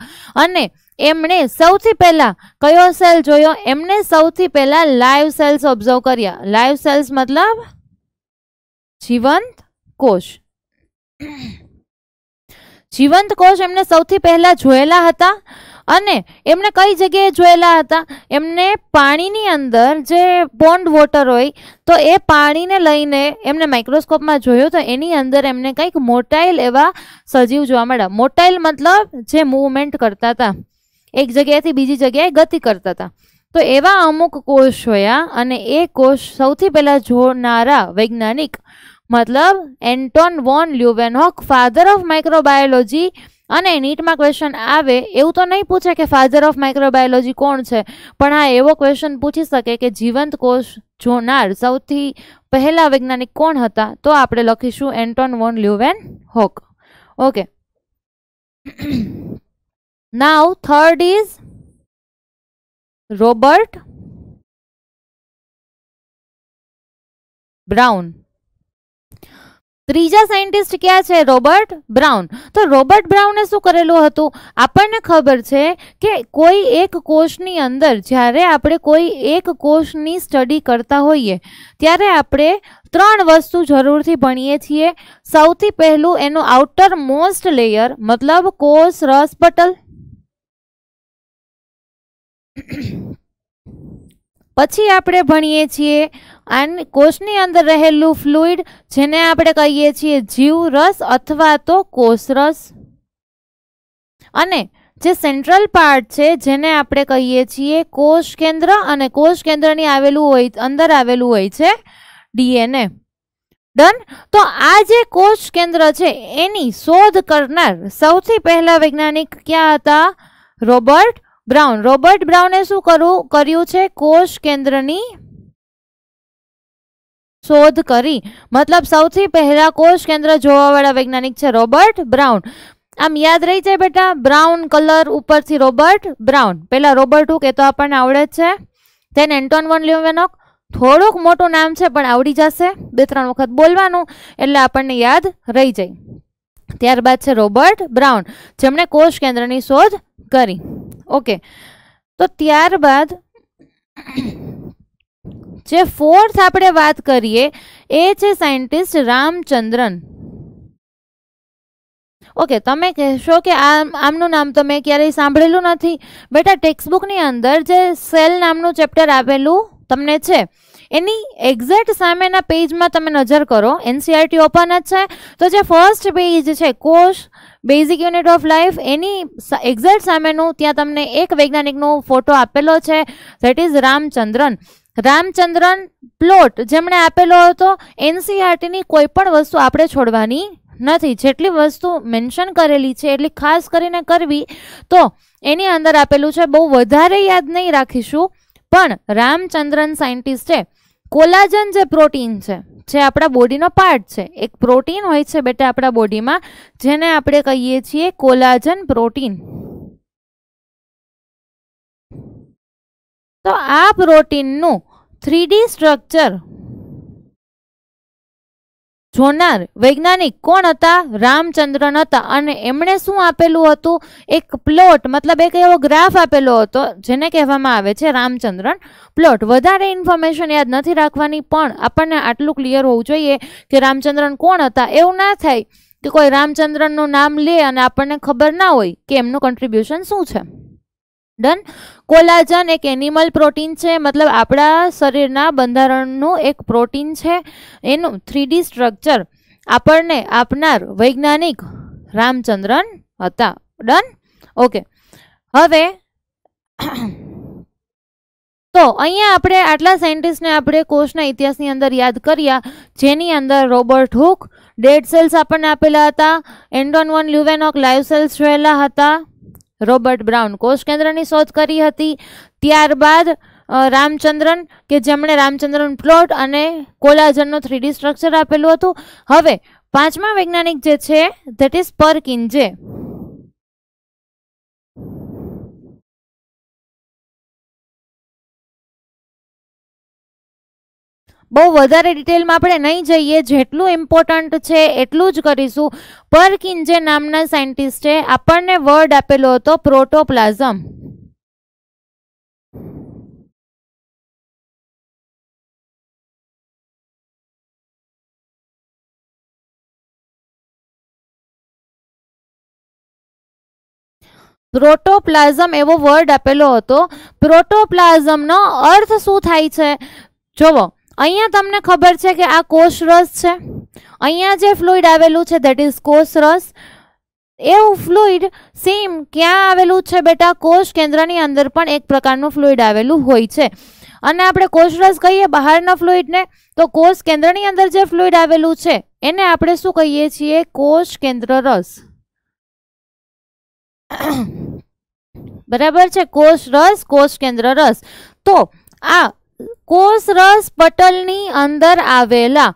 અને એમણે સૌથી પહેલાં કયો સેલ જોયો એમણે સૌથી પહેલાં લાઈવ સેલ્સ ઓબ્ઝર્વ કર્યા લાઈવ સેલ્સ મતલબ જીવંત કોષ જીવંત કોષ એમને સૌથી પહેલાં જોયેલા હતા અને એમને કઈ જગ્યાએ જોયેલા હતા એમને પાણીની અંદર જે પોન્ડ વોટર હોય તો એ પાણીને લઈને એમને માઇક્રોસ્કોપમાં જોયું તો એની અંદર એમને કંઈક મોટાઈલ એવા સજીવ જોવા મળ્યા મોટાઈલ મતલબ જે મૂવમેન્ટ કરતા હતા એક જગ્યાએથી બીજી જગ્યાએ ગતિ કરતા હતા તો એવા અમુક કોષ જોયા અને એ કોષ સૌથી પહેલાં જોનારા વૈજ્ઞાનિક મતલબ Anton von Leeuwenhoek father of microbiology અને નીટમાં ક્વેશ્ચન આવે એવું તો નહીં પૂછે કે ફાધર ઓફ માઇક્રોબાયોલોજી કોણ છે પણ હા એવો ક્વેશ્ચન પૂછી શકે કે જીવંત કોષ જોનાર સૌથી પહેલાં વૈજ્ઞાનિક કોણ હતા તો આપણે લખીશું Anton von Leeuwenhoek okay now third is Robert Brown ત્રીજા સાયન્ટિસ્ટ ક્યાં છે રોબર્ટ બ્રાઉન તો રોબર્ટ બ્રાઉને શું કરેલું હતું આપણને ખબર છે કે કોઈ એક કોષની અંદર જ્યારે આપણે કોઈ એક કોષની સ્ટડી કરતા હોઈએ ત્યારે આપણે ત્રણ વસ્તુ જરૂરથી ભણીએ છીએ સૌથી પહેલું એનું આઉટર મોસ્ટ લેયર મતલબ કોષ રસપટલ પછી આપણે ભણીએ છીએ અને કોષની અંદર રહેલું ફ્લુઇડ જેને આપણે કહીએ છીએ જીવરસ અથવા તો કોષરસ અને જે સેન્ટ્રલ પાર્ટ છે જેને આપણે કહીએ છીએ કોષ કેન્દ્ર અને કોષ કેન્દ્રની આવેલું હોય અંદર આવેલું હોય છે ડીએનએ ડન તો આ જે કોષ કેન્દ્ર છે એની શોધ કરનાર સૌથી પહેલા વૈજ્ઞાનિક ક્યાં હતા રોબર્ટ બ્રાઉન રોબર્ટ બ્રાઉને શું કરવું કર્યું છે કોષ કેન્દ્રની શોધ કરી મતલબ સૌથી પહેલા કોષ કેન્દ્ર જોવાવાળા વૈજ્ઞાનિક છે રોબર્ટ બ્રાઉન આમ યાદ રહી જાય બેટા બ્રાઉન કલર ઉપરથી રોબર્ટ બ્રાઉન પહેલાં રોબર્ટ હુક એ તો આપણને આવડે છે તેને એન્ટોન વન લ્યુમેનોક થોડુંક મોટું નામ છે પણ આવડી જશે બે ત્રણ વખત બોલવાનું એટલે આપણને યાદ રહી જાય ત્યારબાદ છે રોબર્ટ બ્રાઉન જેમણે કોષ કેન્દ્રની શોધ કરી ઓકે તો ત્યારબાદ જે ફોર્થ આપણે વાત કરીએ એ છે સાયન્ટિસ્ટ રામચંદ્રન ઓકે તમે કહેશો કે આ આમનું નામ તો મેં ક્યારેય સાંભળેલું નથી બેટા ટેક્સ્ટબુકની અંદર જે સેલ નામનું ચેપ્ટર આપેલું તમને છે એની એક્ઝેક્ટ સામેના પેજમાં તમે નજર કરો એનસીઆરટી ઓપન e જ છે તો જે ફર્સ્ટ પેજ છે કોષ બેઝિક યુનિટ ઓફ લાઈફ એની એક્ઝેક્ટ સામેનું ત્યાં તમને એક વૈજ્ઞાનિકનો ફોટો આપેલો છે that is Ramachandran Ramachandran plot જેમણે આપેલો હતો એનસીઆરટીની કોઈ પણ વસ્તુ આપણે છોડવાની નથી જેટલી વસ્તુ મેન્શન કરેલી છે એટલી ખાસ કરીને કરવી તો એની અંદર આપેલું છે બહુ વધારે યાદ નહીં રાખીશું પણ રામચંદ્રન સાયન્ટિસ્ટ છે કોલાજન જે પ્રોટીન છે જે આપણા બોડીનો પાર્ટ છે એક પ્રોટીન હોય છે બેટા આપણા બોડીમાં જેને આપણે કહીએ છીએ કોલાજન પ્રોટીન તો આ પ્રોટીનનું થ્રીડી સ્ટ્રક્ચર જોનાર વૈજ્ઞાનિક કોણ હતા રામચંદ્રન હતા અને એમણે શું આપેલું હતું એક પ્લોટ મતલબ એક એવો ગ્રાફ આપેલો હતો જેને કહેવામાં આવે છે રામચંદ્રન પ્લોટ વધારે ઇન્ફોર્મેશન યાદ નથી રાખવાની પણ આપણને આટલું ક્લિયર હોવું જોઈએ કે રામચંદ્રન કોણ હતા એવું ના થાય કે કોઈ રામચંદ્રનનું નામ લે અને આપણને ખબર ના હોય કે એમનું કન્ટ્રીબ્યુશન શું છે ડન કોલાજન એક એનિમલ પ્રોટીન છે મતલબ આપણા શરીરના બંધારણનું એક પ્રોટીન છે એનું થ્રીડી સ્ટ્રક્ચર આપણને આપનાર વૈજ્ઞાનિક રામચંદ્રન હતા ડન ઓકે હવે તો અહીંયા આપણે આટલા સાયન્ટિસ્ટને આપણે કોષના ઇતિહાસની અંદર યાદ કર્યા જેની અંદર રોબર્ટ હુક ડેડ સેલ્સ આપણને આપેલા હતા Anton von Leeuwenhoek live cells જોયેલા હતા રોબર્ટ બ્રાઉન કોષ કેન્દ્રની શોધ કરી હતી ત્યારબાદ રામચંદ્રન કે જેમણે રામચંદ્રન પ્લોટ અને કોલાજનનું થ્રીડી સ્ટ્રક્ચર આપેલું હતું હવે પાંચમા વૈજ્ઞાનિક જે છે ધેટ ઇઝ પરકિન જે બહુ વધારે ડિટેલમાં આપણે નહીં જઈએ જેટલું ઇમ્પોર્ટન્ટ છે એટલું જ કરીશું પરકિન્જે નામના સાયન્ટિસ્ટે આપણને વર્ડ આપેલો હતો પ્રોટોપ્લાઝમ પ્રોટોપ્લાઝમ એવો વર્ડ આપેલો હતો પ્રોટોપ્લાઝમનો અર્થ શું થાય છે જુઓ અહીંયા તમને ખબર છે કે આ કોષ રસ છે અહીંયા જે ફ્લુઇડ આવેલું છે ધેટ ઇઝ કોષ રસ એવું ફ્લુઇડ સેમ ક્યાં આવેલું છે બેટા કોષ કેન્દ્રની અંદર પણ એક પ્રકારનું ફ્લુઇડ આવેલું હોય છે અને આપણે કોષરસ કહીએ બહારના ફ્લુઇડને તો કોષ કેન્દ્રની અંદર જે ફ્લુઇડ આવેલું છે એને આપણે શું કહીએ છીએ કોષ કેન્દ્ર રસ બરાબર છે કોષ રસ કોષ કેન્દ્ર રસ તો આ કોષરસ પટલની અંદર આવેલા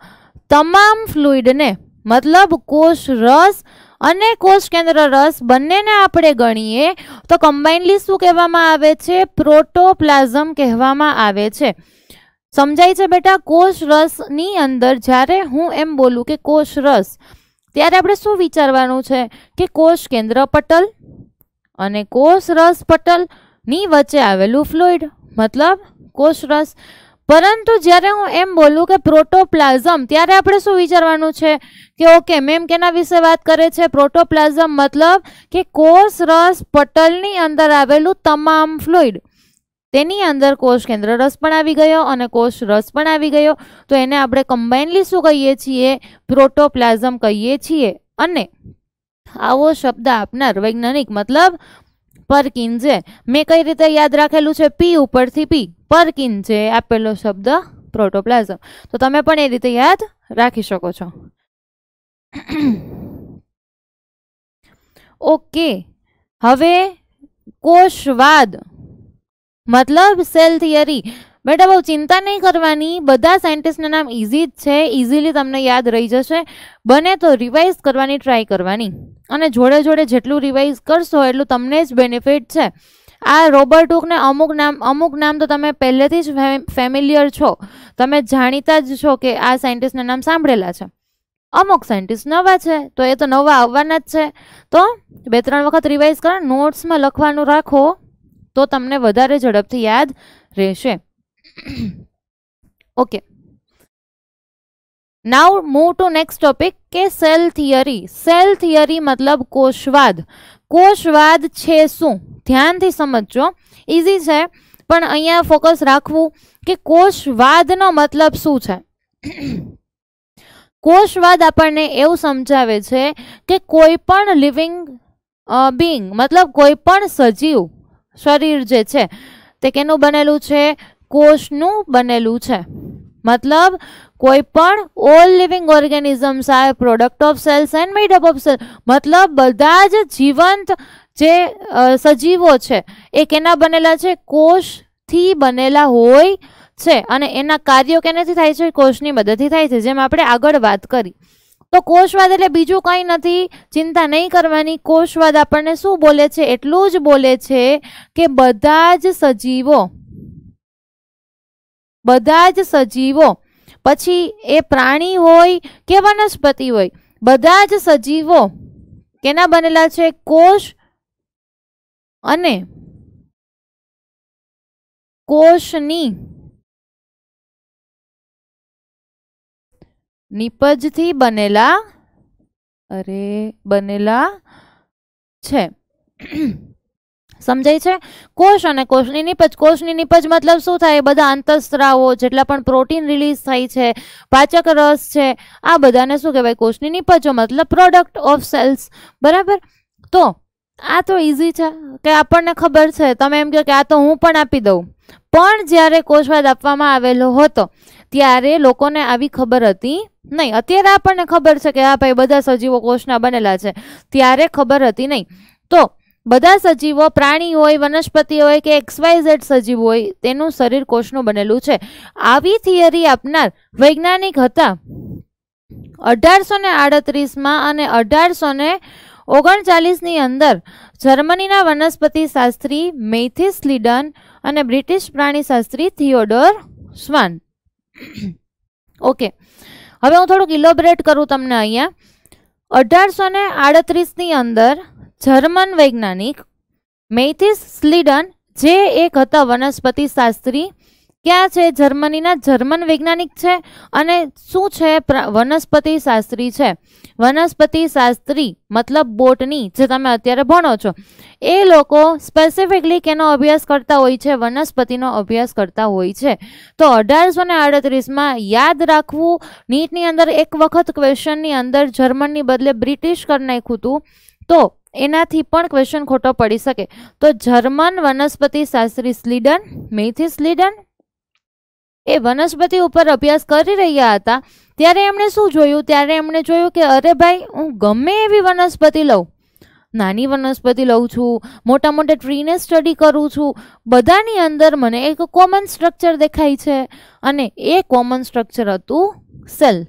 તમામ ફ્લુઇડને મતલબ કોષ રસ અને કોષ કેન્દ્ર રસ બંનેને આપણે ગણીએ તો કમ્બાઇન્ડલી શું કહેવામાં આવે છે પ્રોટોપ્લાઝમ કહેવામાં આવે છે સમજાય છે બેટા કોષ રસની અંદર જ્યારે હું એમ બોલું કે કોષ રસ ત્યારે આપણે શું વિચારવાનું છે કે કોષ કેન્દ્ર પટલ અને કોષ રસ પટલની વચ્ચે આવેલું ફ્લુઇડ મતલબ કોષરસ પરંતુ જ્યારે હું એમ બોલું કે પ્રોટોપ્લાઝમ ત્યારે આપણે શું વિચારવાનું છે કે ઓકે મેમ કેના વિશે વાત કરે છે પ્રોટોપ્લાઝમ મતલબ કે કોષ રસ પટલની અંદર આવેલું તમામ ફ્લુઇડ તેની અંદર કોષ કેન્દ્ર રસ પણ આવી ગયો અને કોષ રસ પણ આવી ગયો તો એને આપણે કમ્બાઇનલી શું કહીએ છીએ પ્રોટોપ્લાઝમ કહીએ છીએ અને આવો શબ્દ આપનાર વૈજ્ઞાનિક મતલબ પરકિન પરકિન્જે મેં કઈ રીતે યાદ રાખેલું છે પી ઉપરથી પી પરકિન્જે આપેલો શબ્દ પ્રોટોપ્લાઝમ તો તમે પણ એ રીતે યાદ રાખી શકો છો ઓકે હવે કોષવાદ મતલબ સેલ થિયરી બેટા બહુ ચિંતા નહીં કરવાની બધા સાયન્ટિસ્ટના નામ ઇઝી જ છે ઇઝીલી તમને યાદ રહી જશે બને તો રિવાઇઝ કરવાની ટ્રાય કરવાની અને જોડે જોડે જેટલું રિવાઇઝ કરશો એટલું તમને જ બેનિફિટ છે આ રોબર્ટ હુકને અમુક નામ અમુક નામ તો તમે પહેલેથી જ ફેમિલિયર છો તમે જાણીતા જ છો કે આ સાયન્ટિસ્ટના નામ સાંભળેલા છે અમુક સાયન્ટિસ્ટ નવા છે તો એ તો નવા આવવાના જ છે તો બે ત્રણ વખત રિવાઇઝ કરો નોટ્સમાં લખવાનું રાખો તો તમને વધારે ઝડપથી યાદ રહેશે okay now move to next topic કે સેલ થિયરી સેલ થિયરી મતલબ કોષવાદ કોષવાદ છે શું ધ્યાનથી સમજજો ઇઝી છે પણ અહીંયા ફોકસ રાખવું કે કોષવાદનો મતલબ શું છે કોષવાદ આપણને એવું સમજાવે છે કે કોઈ પણ લિવિંગ બિંગ મતલબ કોઈ પણ સજીવ શરીર જે છે તે કેનું બનેલું છે કોષનું બનેલું છે મતલબ કોઈ પણ all living organisms are product of cells and made up of cell મતલબ બધા જ જીવંત જે સજીવો છે એ કેના બનેલા છે કોષથી બનેલા હોય છે અને એના કાર્યો કેનાથી થાય છે કોષની મદદથી થાય છે જેમ આપણે આગળ વાત કરી તો કોષવાદ એટલે બીજું કંઈ નથી ચિંતા નહીં કરવાની કોષવાદ આપણને શું બોલે છે એટલું જ બોલે છે કે બધા જ સજીવો બધા જ સજીવો પછી એ પ્રાણી હોય કે વનસ્પતિ હોય બધા જ સજીવો કેના બનેલા છે કોષ અને કોષની નિપજથી બનેલા અરે બનેલા છે સમજાય છે કોષ અને કોષની નીપજ કોષની નીપજ મતલબ શું થાય બધા અંતઃસ્ત્રાવો જેટલા પણ પ્રોટીન રિલીઝ થાય છે પાચક રસ છે આ બધાને શું કહેવાય કોષની નીપજો મતલબ પ્રોડક્ટ ઓફ સેલ્સ બરાબર તો આ તો ઇઝી છે કે આપણને ખબર છે તમે એમ કહો કે આ તો હું પણ આપી દઉં પણ જ્યારે કોષવાદ આપવામાં આવેલો હતો ત્યારે લોકોને આવી ખબર હતી નહીં અત્યારે આપણને ખબર છે કે આ ભાઈ બધા સજીવો કોષના બનેલા છે ત્યારે ખબર હતી નહીં તો બધા સજીવો પ્રાણી હોય વનસ્પતિ હોય કે એક્સવાયઝેડ સજીવ હોય તેનું શરીર કોષનું બનેલું છે આવી થિયરી આપનાર વૈજ્ઞાનિક હતા અઢારસો ને આડત્રીસમાં અને અઢારસો ને ઓગણચાલીસની અંદર જર્મનીના વનસ્પતિ શાસ્ત્રી મેથિસ લીડન અને બ્રિટિશ પ્રાણીશાસ્ત્રી થિયોડોર સ્વાન ઓકે હવે હું થોડુંક ઇલોબરેટ કરું તમને અહીંયા અઢારસો ને આડત્રીસની અંદર જર્મન વૈજ્ઞાનિક મેથિસ સ્લીડન જે એક હતા વનસ્પતિ શાસ્ત્રી ક્યાં છે જર્મનીના જર્મન વૈજ્ઞાનિક છે અને શું છે વનસ્પતિ શાસ્ત્રી છે વનસ્પતિ શાસ્ત્રી મતલબ બોટની જે તમે અત્યારે ભણો છો એ લોકો સ્પેસિફિકલી કેનો અભ્યાસ કરતા હોય છે વનસ્પતિનો અભ્યાસ કરતા હોય છે તો અઢારસો ને આડત્રીસમાં યાદ રાખવું નીટની અંદર એક વખત ક્વેશ્ચનની અંદર જર્મનની બદલે બ્રિટિશ કરી નાખ્યું હતું તો એનાથી પણ ક્વેશ્ચન ખોટો પડી શકે તો જર્મન વનસ્પતિ શાસ્ત્રી સ્લીડન મેથી સ્લીડન એ વનસ્પતિ ઉપર અભ્યાસ કરી રહ્યા હતા ત્યારે એમણે શું જોયું ત્યારે એમણે જોયું કે અરે ભાઈ હું ગમે એવી વનસ્પતિ લઉં નાની વનસ્પતિ લઉં છું મોટા મોટા ટ્રીને સ્ટડી કરું છું બધાની અંદર મને એક કોમન સ્ટ્રક્ચર દેખાય છે અને એ કોમન સ્ટ્રક્ચર હતું સેલ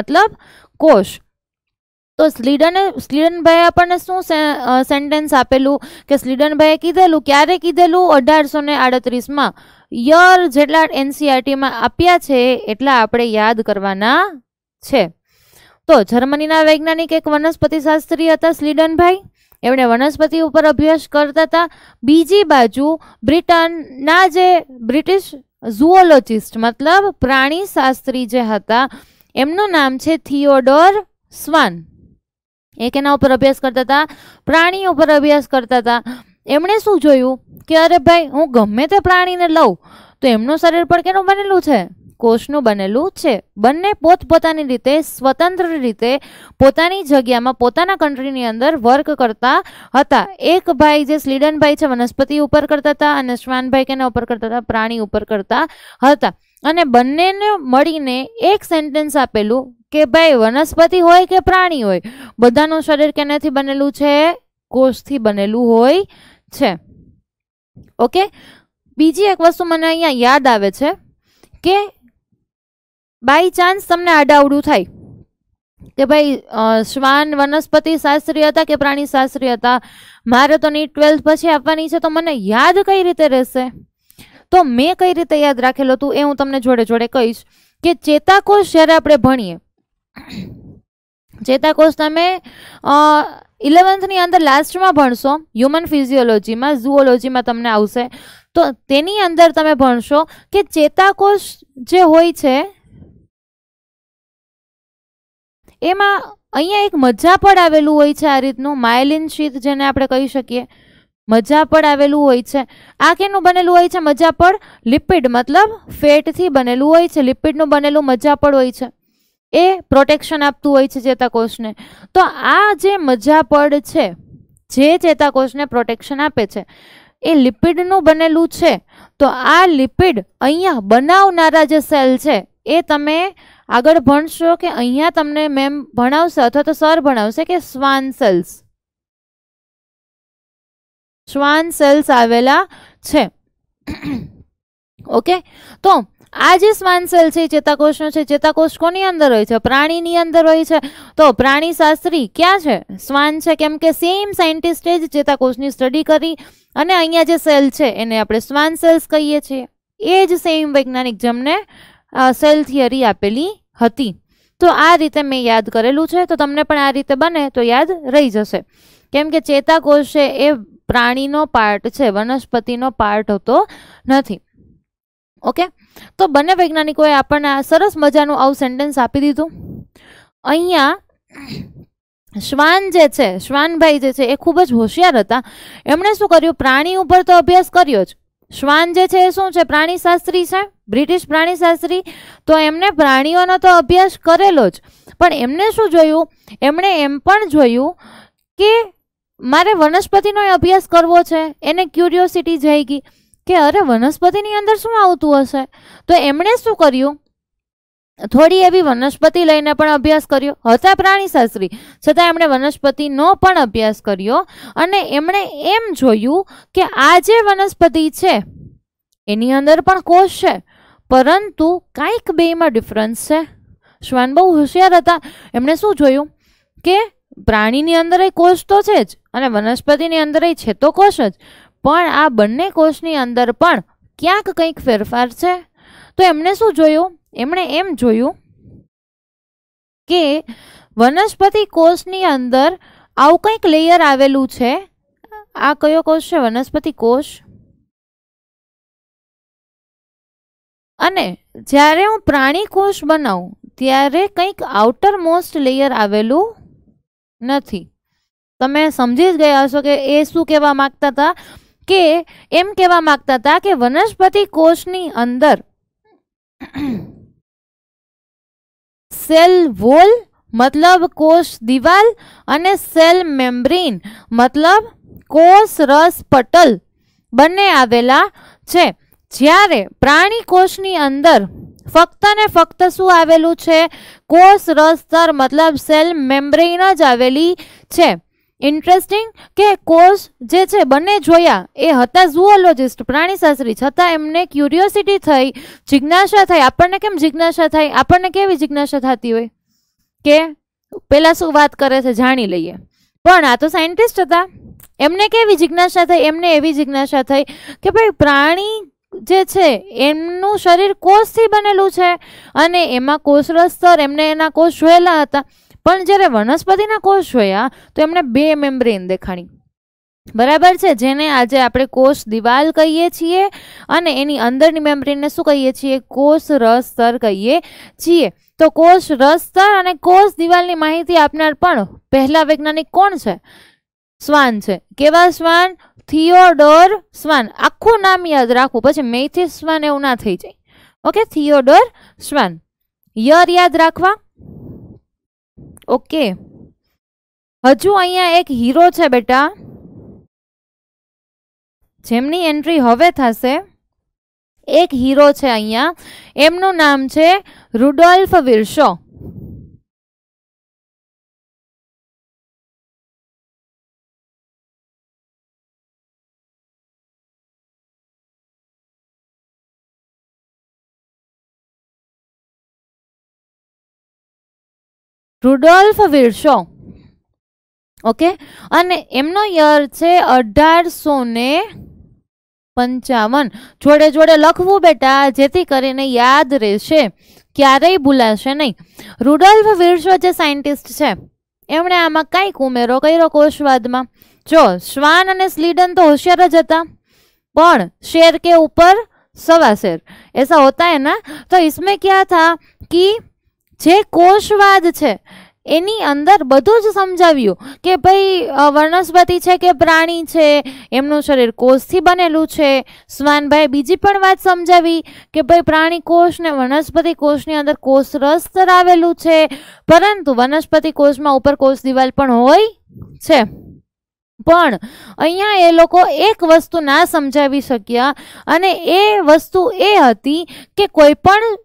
મતલબ કોષ તો સ્લીડને સ્લીડનભાઈ આપણને શું સેન્ટેન્સ આપેલું કે સ્લીડનભાઈએ કીધેલું ક્યારે કીધેલું અઢારસો ને આડત્રીસમાં યર જેટલા એનસીઆરટીમાં આપ્યા છે એટલા આપણે યાદ કરવાના છે તો જર્મનીના વૈજ્ઞાનિક એક વનસ્પતિશાસ્ત્રી હતા સ્લીડનભાઈ એમણે વનસ્પતિ ઉપર અભ્યાસ કરતા હતા બીજી બાજુ બ્રિટનના જે બ્રિટિશ ઝુઓલોજિસ્ટ મતલબ પ્રાણીશાસ્ત્રી જે હતા એમનું નામ છે થિયોડોર સ્વાન એક એના ઉપર અભ્યાસ કરતા હતા પ્રાણીઓ પર અભ્યાસ કરતા હતા એમણે શું જોયું કે અરે ભાઈ હું ગમે તે પ્રાણીને લઉં તો એમનું શરીર પણ કેનું બનેલું છે કોષનું બનેલું છે બંને પોતપોતાની રીતે સ્વતંત્ર રીતે પોતાની જગ્યામાં પોતાના કન્ટ્રીની અંદર વર્ક કરતા હતા એક ભાઈ જે સ્લીડનભાઈ છે વનસ્પતિ ઉપર કરતા હતા અને શ્વાનભાઈ કેના ઉપર કરતા હતા પ્રાણી ઉપર કરતા હતા અને બંનેને મળીને એક સેન્ટેન્સ આપેલું કે ભાઈ વનસ્પતિ હોય કે પ્રાણી હોય બધાનું શરીર કેનાથી બનેલું છે કોષથી બનેલું હોય છે ઓકે બીજી એક વસ્તુ મને અહીંયા યાદ આવે છે કે બાય ચાન્સ તમને આડાવડું થાય કે ભાઈ શ્વાન વનસ્પતિ શાસ્ત્રી હતા કે પ્રાણી શાસ્ત્રી હતા મારે તો નીટ ટ્વેલ્થ પછી આપવાની છે તો મને યાદ કઈ રીતે રહેશે તો મેં કઈ રીતે યાદ રાખેલું હતું એ હું તમને જોડે જોડે કહીશ કે ચેતાકોષ જ્યારે આપણે ભણીએ ચેતાકોષ તમે ઇલેવન્થની અંદર લાસ્ટમાં ભણશો હ્યુમન ફિઝિયોલોજીમાં ઝુઓલોજીમાં તમને આવશે તો તેની અંદર તમે ભણશો કે ચેતાકોષ જે હોય છે એમાં અહીંયા એક મજાપડ આવેલું હોય છે આ રીતનું માયલિન શીત જેને આપણે કહી શકીએ મજાપડ આવેલું હોય છે આ કેનું બનેલું હોય છે મજાપડ લિપિડ મતલબ ફેટથી બનેલું હોય છે લિપિડનું બનેલું મજાપડ હોય છે એ પ્રોટેક્શન આપતું હોય છે ચેતાકોષને તો આ જે મજાપડ છે જે ચેતાકોષને પ્રોટેક્શન આપે છે એ લિપિડનું બનેલું છે તો આ લિપિડ અહીંયા બનાવનારા જે સેલ છે એ તમે આગળ ભણશો કે અહીંયા તમને મેમ ભણાવશે અથવા તો સર ભણાવશે કે શ્વાન સેલ્સ શ્વાન સેલ્સ આવેલા છે ઓકે તો આ જે શ્વાન સેલ છે ચેતાકોષનો છે ચેતાકોષ કોની અંદર હોય છે પ્રાણીની અંદર હોય છે તો પ્રાણીશાસ્ત્રી ક્યાં છે શ્વાન છે કેમ કે સેમ સાયન્ટિસ્ટે જ ચેતાકોષની સ્ટડી કરી અને અહીંયા જે સેલ છે એને આપણે શ્વાન સેલ્સ કહીએ છીએ એ જ સેમ વૈજ્ઞાનિક જેમને સેલ થિયરી આપેલી હતી તો આ રીતે મેં યાદ કરેલું છે તો તમને પણ આ રીતે બને તો યાદ રહી જશે કેમ કે ચેતાકોષ છે એ પ્રાણીનો પાર્ટ છે વનસ્પતિનો પાર્ટ હોતો નથી ઓકે તો બંને વૈજ્ઞાનિકોએ આપણને આ સરસ મજાનું આવું સેન્ટેન્સ આપી દીધું અહીંયા શ્વાન જે છે શ્વાનભાઈ જે છે એ ખૂબ જ હોશિયાર હતા એમણે શું કર્યું પ્રાણી ઉપર તો અભ્યાસ કર્યો જ શ્વાન જે છે એ શું છે પ્રાણીશાસ્ત્રી છે બ્રિટિશ પ્રાણીશાસ્ત્રી તો એમને પ્રાણીઓનો તો અભ્યાસ કરેલો જ પણ એમને શું જોયું એમણે એમ પણ જોયું કે મારે વનસ્પતિનો અભ્યાસ કરવો છે એને ક્યુરિયોસિટી જઈ ગઈ કે અરે વનસ્પતિની અંદર શું આવતું હશે તો એમણે શું કર્યું થોડી એવી વનસ્પતિ લઈને પણ અભ્યાસ કર્યો હતા પ્રાણીશાસ્ત્રી છતાં એમણે વનસ્પતિનો પણ અભ્યાસ કર્યો અને એમણે એમ જોયું કે આ જે વનસ્પતિ છે એની અંદર પણ કોષ છે પરંતુ કાંઈક બેમાં ડિફરન્સ છે શ્વાન બહુ હોશિયાર હતા એમણે શું જોયું કે પ્રાણીની અંદર કોષ તો છે જ અને વનસ્પતિની અંદરય છે તો કોષ જ પણ આ બંને કોષની અંદર પણ ક્યાંક કંઈક ફેરફાર છે તો એમણે શું જોયું એમણે એમ જોયું કે વનસ્પતિ કોષની અંદર આવું કંઈક લેયર આવેલું છે આ કયો કોષ છે વનસ્પતિ કોષ અને જ્યારે હું પ્રાણી કોષ બનાવું ત્યારે કંઈક આઉટર મોસ્ટ લેયર આવેલું નથી તમે સમજી જ ગયા હશો કે એ શું કહેવા માગતા હતા કે એમ કહેવા માંગતા હતા કે વનસ્પતિ કોષની અંદર સેલ વોલ મતલબ કોષ દિવાલ અને સેલ મેમ્બ્રેન મતલબ કોષ રસ પટલ બંને આવેલા છે જ્યારે પ્રાણી કોષની અંદર ફક્ત ને ફક્ત શું આવેલું છે કોષ રસ સ્તર મતલબ સેલ મેમ્બ્રેન જ આવેલી છે ઇન્ટરેસ્ટિંગ કે કોષ જે છે બંને જોયા એ હતા ઝુઓલોજિસ્ટ પ્રાણીશાસ્ત્રી છતાં એમને ક્યુરિયોસિટી થઈ જિજ્ઞાસા થઈ આપણને કેમ જિજ્ઞાસા થાય આપણને કેવી જિજ્ઞાસા થતી હોય કે પહેલાં શું વાત કરે છે જાણી લઈએ પણ આ તો સાયન્ટિસ્ટ હતા એમને કેવી જિજ્ઞાસા થઈ એમને એવી જિજ્ઞાસા થઈ કે ભાઈ પ્રાણી જે છે એમનું શરીર કોષથી બનેલું છે અને એમાં કોષરસ સ્તર એમને એના કોષ જોયેલા હતા પણ જ્યારે વનસ્પતિના કોષ જોયા તો એમણે બે મેમ્બ્રેન દેખાણી બરાબર છે જેને આજે આપણે કોષ દિવાલ કહીએ છીએ અને એની અંદરની મેમ્બ્રેનને શું કહીએ છીએ કોષ રસ સ્તર કહીએ છીએ તો કોષ રસ સ્તર અને કોષ દિવાલની માહિતી આપનાર પણ પહેલા વૈજ્ઞાનિક કોણ છે શ્વાન છે કેવા શ્વાન થિયોડોર શ્વાન આખું નામ યાદ રાખવું પછી મેથી શ્વાન એવું ના થઈ જાય ઓકે થિયોડોર શ્વાન યર યાદ રાખવા ઓકે હજુ અહીંયા એક હીરો છે બેટા જેમની એન્ટ્રી હવે થશે એક હીરો છે અહીંયા એમનું નામ છે Rudolf Virchow Rudolf Virchow okay અને એમનો યર છે અઢારસો ને પંચાવન જોડે જોડે લખવું બેટા જેથી કરીને યાદ રહેશે ક્યારેય ભૂલાશે નહીં રુડોલ્ફ વિર્શો જે સાયન્ટિસ્ટ છે એમણે આમાં કંઈક ઉમેરો કર્યો કોષવાદમાં જો શ્વાન અને સ્લીડન તો હોશિયાર જ હતા પણ શેર કે ઉપર સવા શેર એસા હોતા હે ના તો ઇસમે क्या થા કે જે કોષવાદ છે એની અંદર બધું જ સમજાવ્યું કે ભાઈ વનસ્પતિ છે કે પ્રાણી છે એમનું શરીર કોષથી બનેલું છે સ્વાનભાઈ બીજી પણ વાત સમજાવી કે ભાઈ પ્રાણી કોષ ને વનસ્પતિ કોષની અંદર કોષ રસ ધરાવેલું છે પરંતુ વનસ્પતિ કોષમાં ઉપર કોષ દિવાલ પણ હોય છે પણ અહીંયા એ લોકો એક વસ્તુ ના સમજાવી શક્યા અને એ વસ્તુ એ હતી કે કોઈ પણ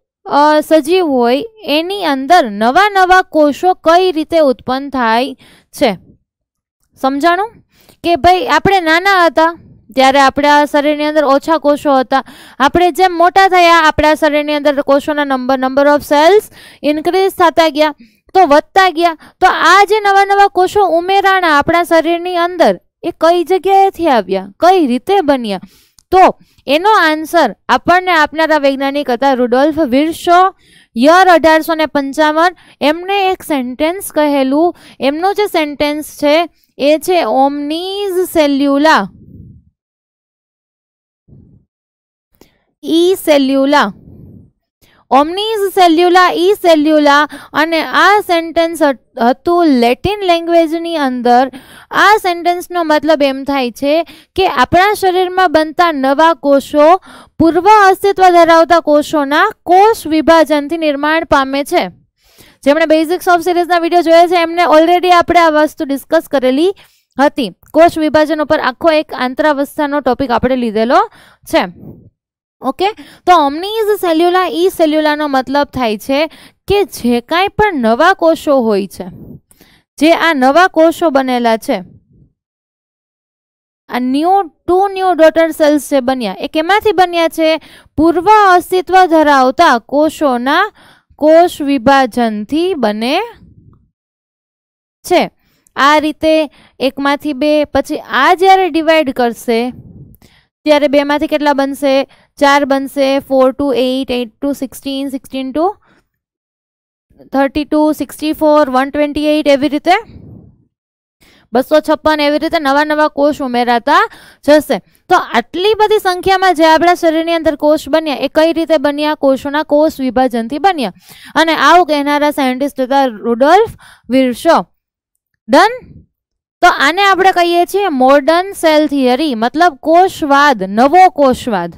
સજીવ હોય એની અંદર નવા નવા કોષો કઈ રીતે ઉત્પન્ન થાય છે સમજાણું કે ભાઈ આપણે નાના હતા ત્યારે આપણા શરીરની અંદર ઓછા કોષો હતા આપણે જેમ મોટા થયા આપણા શરીરની અંદર કોષોના number number of cells increase થતા ગયા તો વધતા ગયા તો આ જે નવા નવા કોષો ઉમેરાણા આપણા શરીરની અંદર એ કઈ જગ્યાએથી આવ્યા કઈ રીતે બન્યા તો એનો આન્સર આપણને આપનારા વૈજ્ઞાનિક હતા રુડોલ્ફ વિરશો યર અઢારસો ને પંચાવન એમને એક સેન્ટેન્સ કહેલું એમનો જે સેન્ટેન્સ છે એ છે ઓમનીઝ સેલ્યુલા ઈ સેલ્યુલા ઓમનીઝ સેલ્યુલા ઈ સેલ્યુલા અને આ સેન્ટેન્સ હતું લેટિન લેંગ્વેજની અંદર આ સેન્ટેન્સનો મતલબ એમ થાય છે કે આપણા શરીરમાં બનતા નવા કોષો પૂર્વ અસ્તિત્વ ધરાવતા કોષોના કોષ વિભાજનથી નિર્માણ પામે છે જેમણે બેઝિક્સ ઓફ સિરીઝના વિડીયો જોયા છે એમને ઓલરેડી આપણે આ વસ્તુ ડિસ્કસ કરેલી હતી કોષ વિભાજન ઉપર આખો એક આંતરાવસ્થાનો ટોપિક આપણે લીધેલો છે ઓકે તો ઓમનીઝ સેલ્યુલા ઈ સેલ્યુલાનો મતલબ થાય છે કે જે કાંઈ પણ નવા કોષો હોય છે જે આ નવા કોષો બનેલા છે આ new two new daughter cells જે બન્યા એ કેમાંથી બન્યા છે પૂર્વ અસ્તિત્વ ધરાવતા કોષોના કોષ વિભાજનથી બને છે આ રીતે એકમાંથી બે પછી આ જ્યારે ડિવાઈડ કરશે ત્યારે બેમાંથી કેટલા બનશે ચાર બનશે four to eight eight to sixteen sixteen to thirty two sixty four one twenty eight એવી રીતે બસો છપ્પન એવી રીતે નવા નવા કોષ ઉમેરાતા જશે તો આટલી બધી સંખ્યામાં જે આપણા શરીરની અંદર કોષ બન્યા એ કઈ રીતે બન્યા કોષોના કોષ વિભાજનથી બન્યા અને આવું કહેનારા સાયન્ટિસ્ટ હતા રૂડોલ્ફ વિર્શો ડન તો આને આપણે કહીએ છીએ મોર્ડન સેલ થિયરી મતલબ કોષવાદ નવો કોષવાદ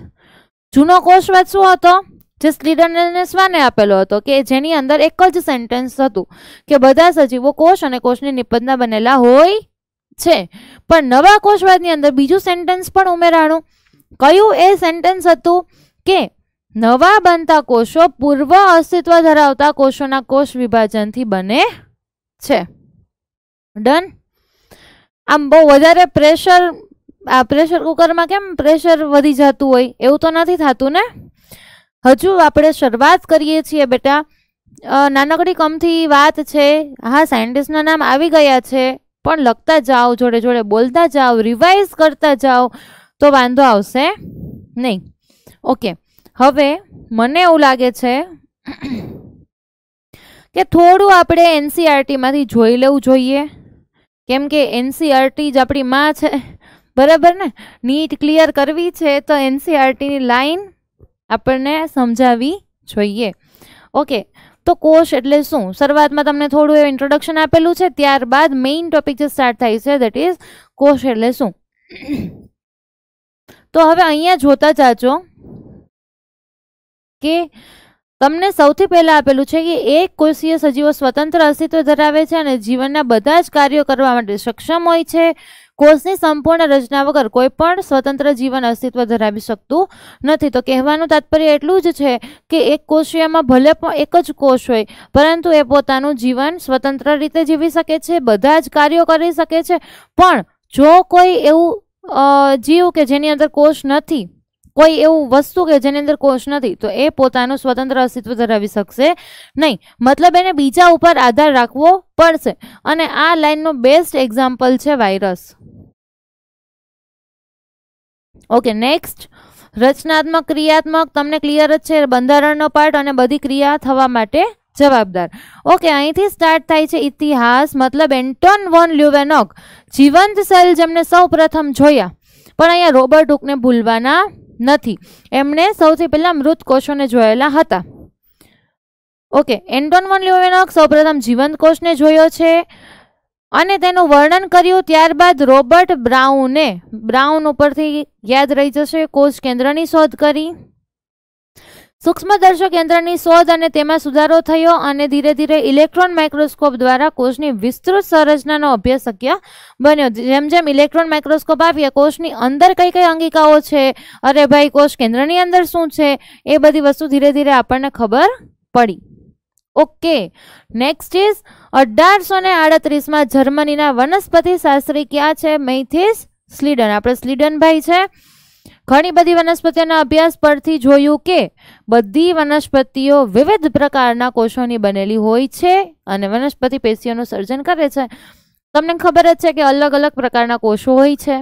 જૂનો કોષવાદ શું હતો જે સ્લીડરને સ્વાને આપેલો હતો કે જેની અંદર એક જ સેન્ટેન્સ હતું કે બધા સજીવો કોષ અને કોષની નિપજના બનેલા હોય છે પણ નવા કોષવાદની અંદર બીજું સેન્ટેન્સ પણ ઉમેરાણું કયું એ સેન્ટેન્સ હતું કે નવા બનતા કોષો પૂર્વ અસ્તિત્વ ધરાવતા કોષોના કોષ વિભાજનથી બને છે ડન આમ બહુ વધારે પ્રેશર આ પ્રેશર કુકરમાં કેમ પ્રેશર વધી જતું હોય એવું તો નથી થતું ને હજુ આપણે શરૂઆત કરીએ છીએ બેટા નાનકડી કમથી વાત છે હા સાયન્ટિસ્ટના નામ આવી ગયા છે પણ લખતા જાઓ જોડે જોડે બોલતા જાઓ રિવાઇઝ કરતા જાઓ તો વાંધો આવશે નહીં ઓકે હવે મને એવું લાગે છે કે થોડું આપણે એનસીઆરટીમાંથી e જોઈ લેવું જોઈએ કેમ કે એનસીઆરટી e જ આપણી માં છે બરાબર ને નીટ ક્લિયર કરવી છે તો એનસીઆરટીની e લાઈન આપણને સમજાવી જોઈએ ઓકે તો કોષ એટલે શું શરૂઆતમાં તમને થોડું એવું ઇન્ટ્રોડક્શન આપેલું છે ત્યારબાદ મેઇન ટોપિક જે સ્ટાર્ટ થાય છે દેટ ઇઝ કોષ એટલે શું તો હવે અહીંયા જોતા જાજો કે તમને સૌથી પહેલા આપેલું છે કે એક કોષીય સજીવો સ્વતંત્ર અસ્તિત્વ ધરાવે છે અને જીવનના બધા જ કાર્યો કરવા માટે સક્ષમ હોય છે કોષની સંપૂર્ણ રચના વગર કોઈ પણ સ્વતંત્ર જીવન અસ્તિત્વ ધરાવી શકતું નથી તો કહેવાનું તાત્પર્ય એટલું જ છે કે એક કોષીયમાં ભલે પણ એક જ કોષ હોય પરંતુ એ પોતાનું જીવન સ્વતંત્ર રીતે જીવી શકે છે બધા જ કાર્યો કરી શકે છે પણ જો કોઈ એવું જીવ કે જેની અંદર કોષ નથી કોઈ એવું વસ્તુ કે જેની અંદર કોષ નથી તો એ પોતાનું સ્વતંત્ર અસ્તિત્વ ધરાવી શકશે નહીં મતલબ એને બીજા ઉપર આધાર રાખવો પડશે અને આ લાઈનનો બેસ્ટ એક્ઝામ્પલ છે વાયરસ ઓકે નેક્સ્ટ રચનાત્મક ક્રિયાત્મક તમને ક્લિયર જ છે બંધારણનો પાર્ટ અને બધી ક્રિયા થવા માટે જવાબદાર ઓકે અહીંથી સ્ટાર્ટ થાય છે ઇતિહાસ મતલબ એન્ટોન વોન લ્યુવેનોક જીવંત સેલ જેમને સૌ પ્રથમ જોયા પણ અહીંયા રોબર્ટ હુકને ભૂલવાના નથી એમણે સૌથી પહેલાં મૃત કોષોને જોયેલા હતા ઓકે એન્ટોન વન લ્યુવેનોક સૌપ્રથમ જીવંત કોષને જોયો છે અને તેનું વર્ણન કર્યું ત્યારબાદ રોબર્ટ બ્રાઉને બ્રાઉન ઉપરથી યાદ રહી જશે કોષ કેન્દ્રની શોધ કરી સૂક્ષ્મદર્શક યંત્રની શોધ અને તેમાં સુધારો થયો અને ધીરે ધીરે ઇલેક્ટ્રોન માઇક્રોસ્કોપ દ્વારા કોષની વિસ્તૃત સંરચનાનો અભ્યાસ શક્ય બન્યો જેમ જેમ ઇલેક્ટ્રોન માઇક્રોસ્કોપ આવ્યા કોષની અંદર કઈ કઈ અંગિકાઓ છે અરે ભાઈ કોષ કેન્દ્રની અંદર શું છે એ બધી વસ્તુ ધીરે ધીરે આપણને ખબર પડી ઓકે નેક્સ્ટ ઇઝ અઢારસો ને આડત્રીસમાં જર્મનીના વનસ્પતિ શાસ્ત્રી ક્યાં છે મૈથિસ સ્લીડન આપણે સ્લીડન ભાઈ છે ઘણી બધી વનસ્પતિઓના અભ્યાસ પરથી જોયું કે બધી વનસ્પતિઓ વિવિધ પ્રકારના કોષોની બનેલી હોય છે અને વનસ્પતિ પેશીઓનું સર્જન કરે છે તમને ખબર જ છે કે અલગ અલગ પ્રકારના કોષો હોય છે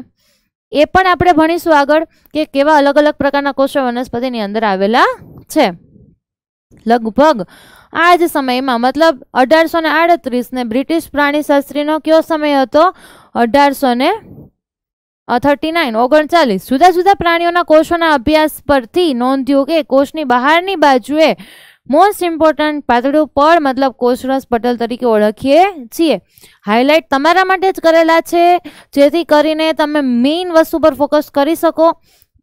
એ પણ આપણે ભણીશું આગળ કે કેવા અલગ અલગ પ્રકારના કોષો વનસ્પતિની અંદર આવેલા છે લગભગ આ જ સમયમાં મતલબ અઢારસો ને આડત્રીસને બ્રિટિશ પ્રાણીશાસ્ત્રીનો કયો સમય હતો અઢારસો થર્ટી નાઇન ઓગણચાલીસ જુદા જુદા પ્રાણીઓના કોષોના અભ્યાસ પરથી નોંધ્યું કે કોષની બહારની બાજુએ મોસ્ટ ઇમ્પોર્ટન્ટ પાતળું પડ મતલબ કોષરસ પટલ તરીકે ઓળખીએ છીએ હાઇલાઇટ તમારા માટે જ કરેલા છે જેથી કરીને તમે મેઇન વસ્તુ પર ફોકસ કરી શકો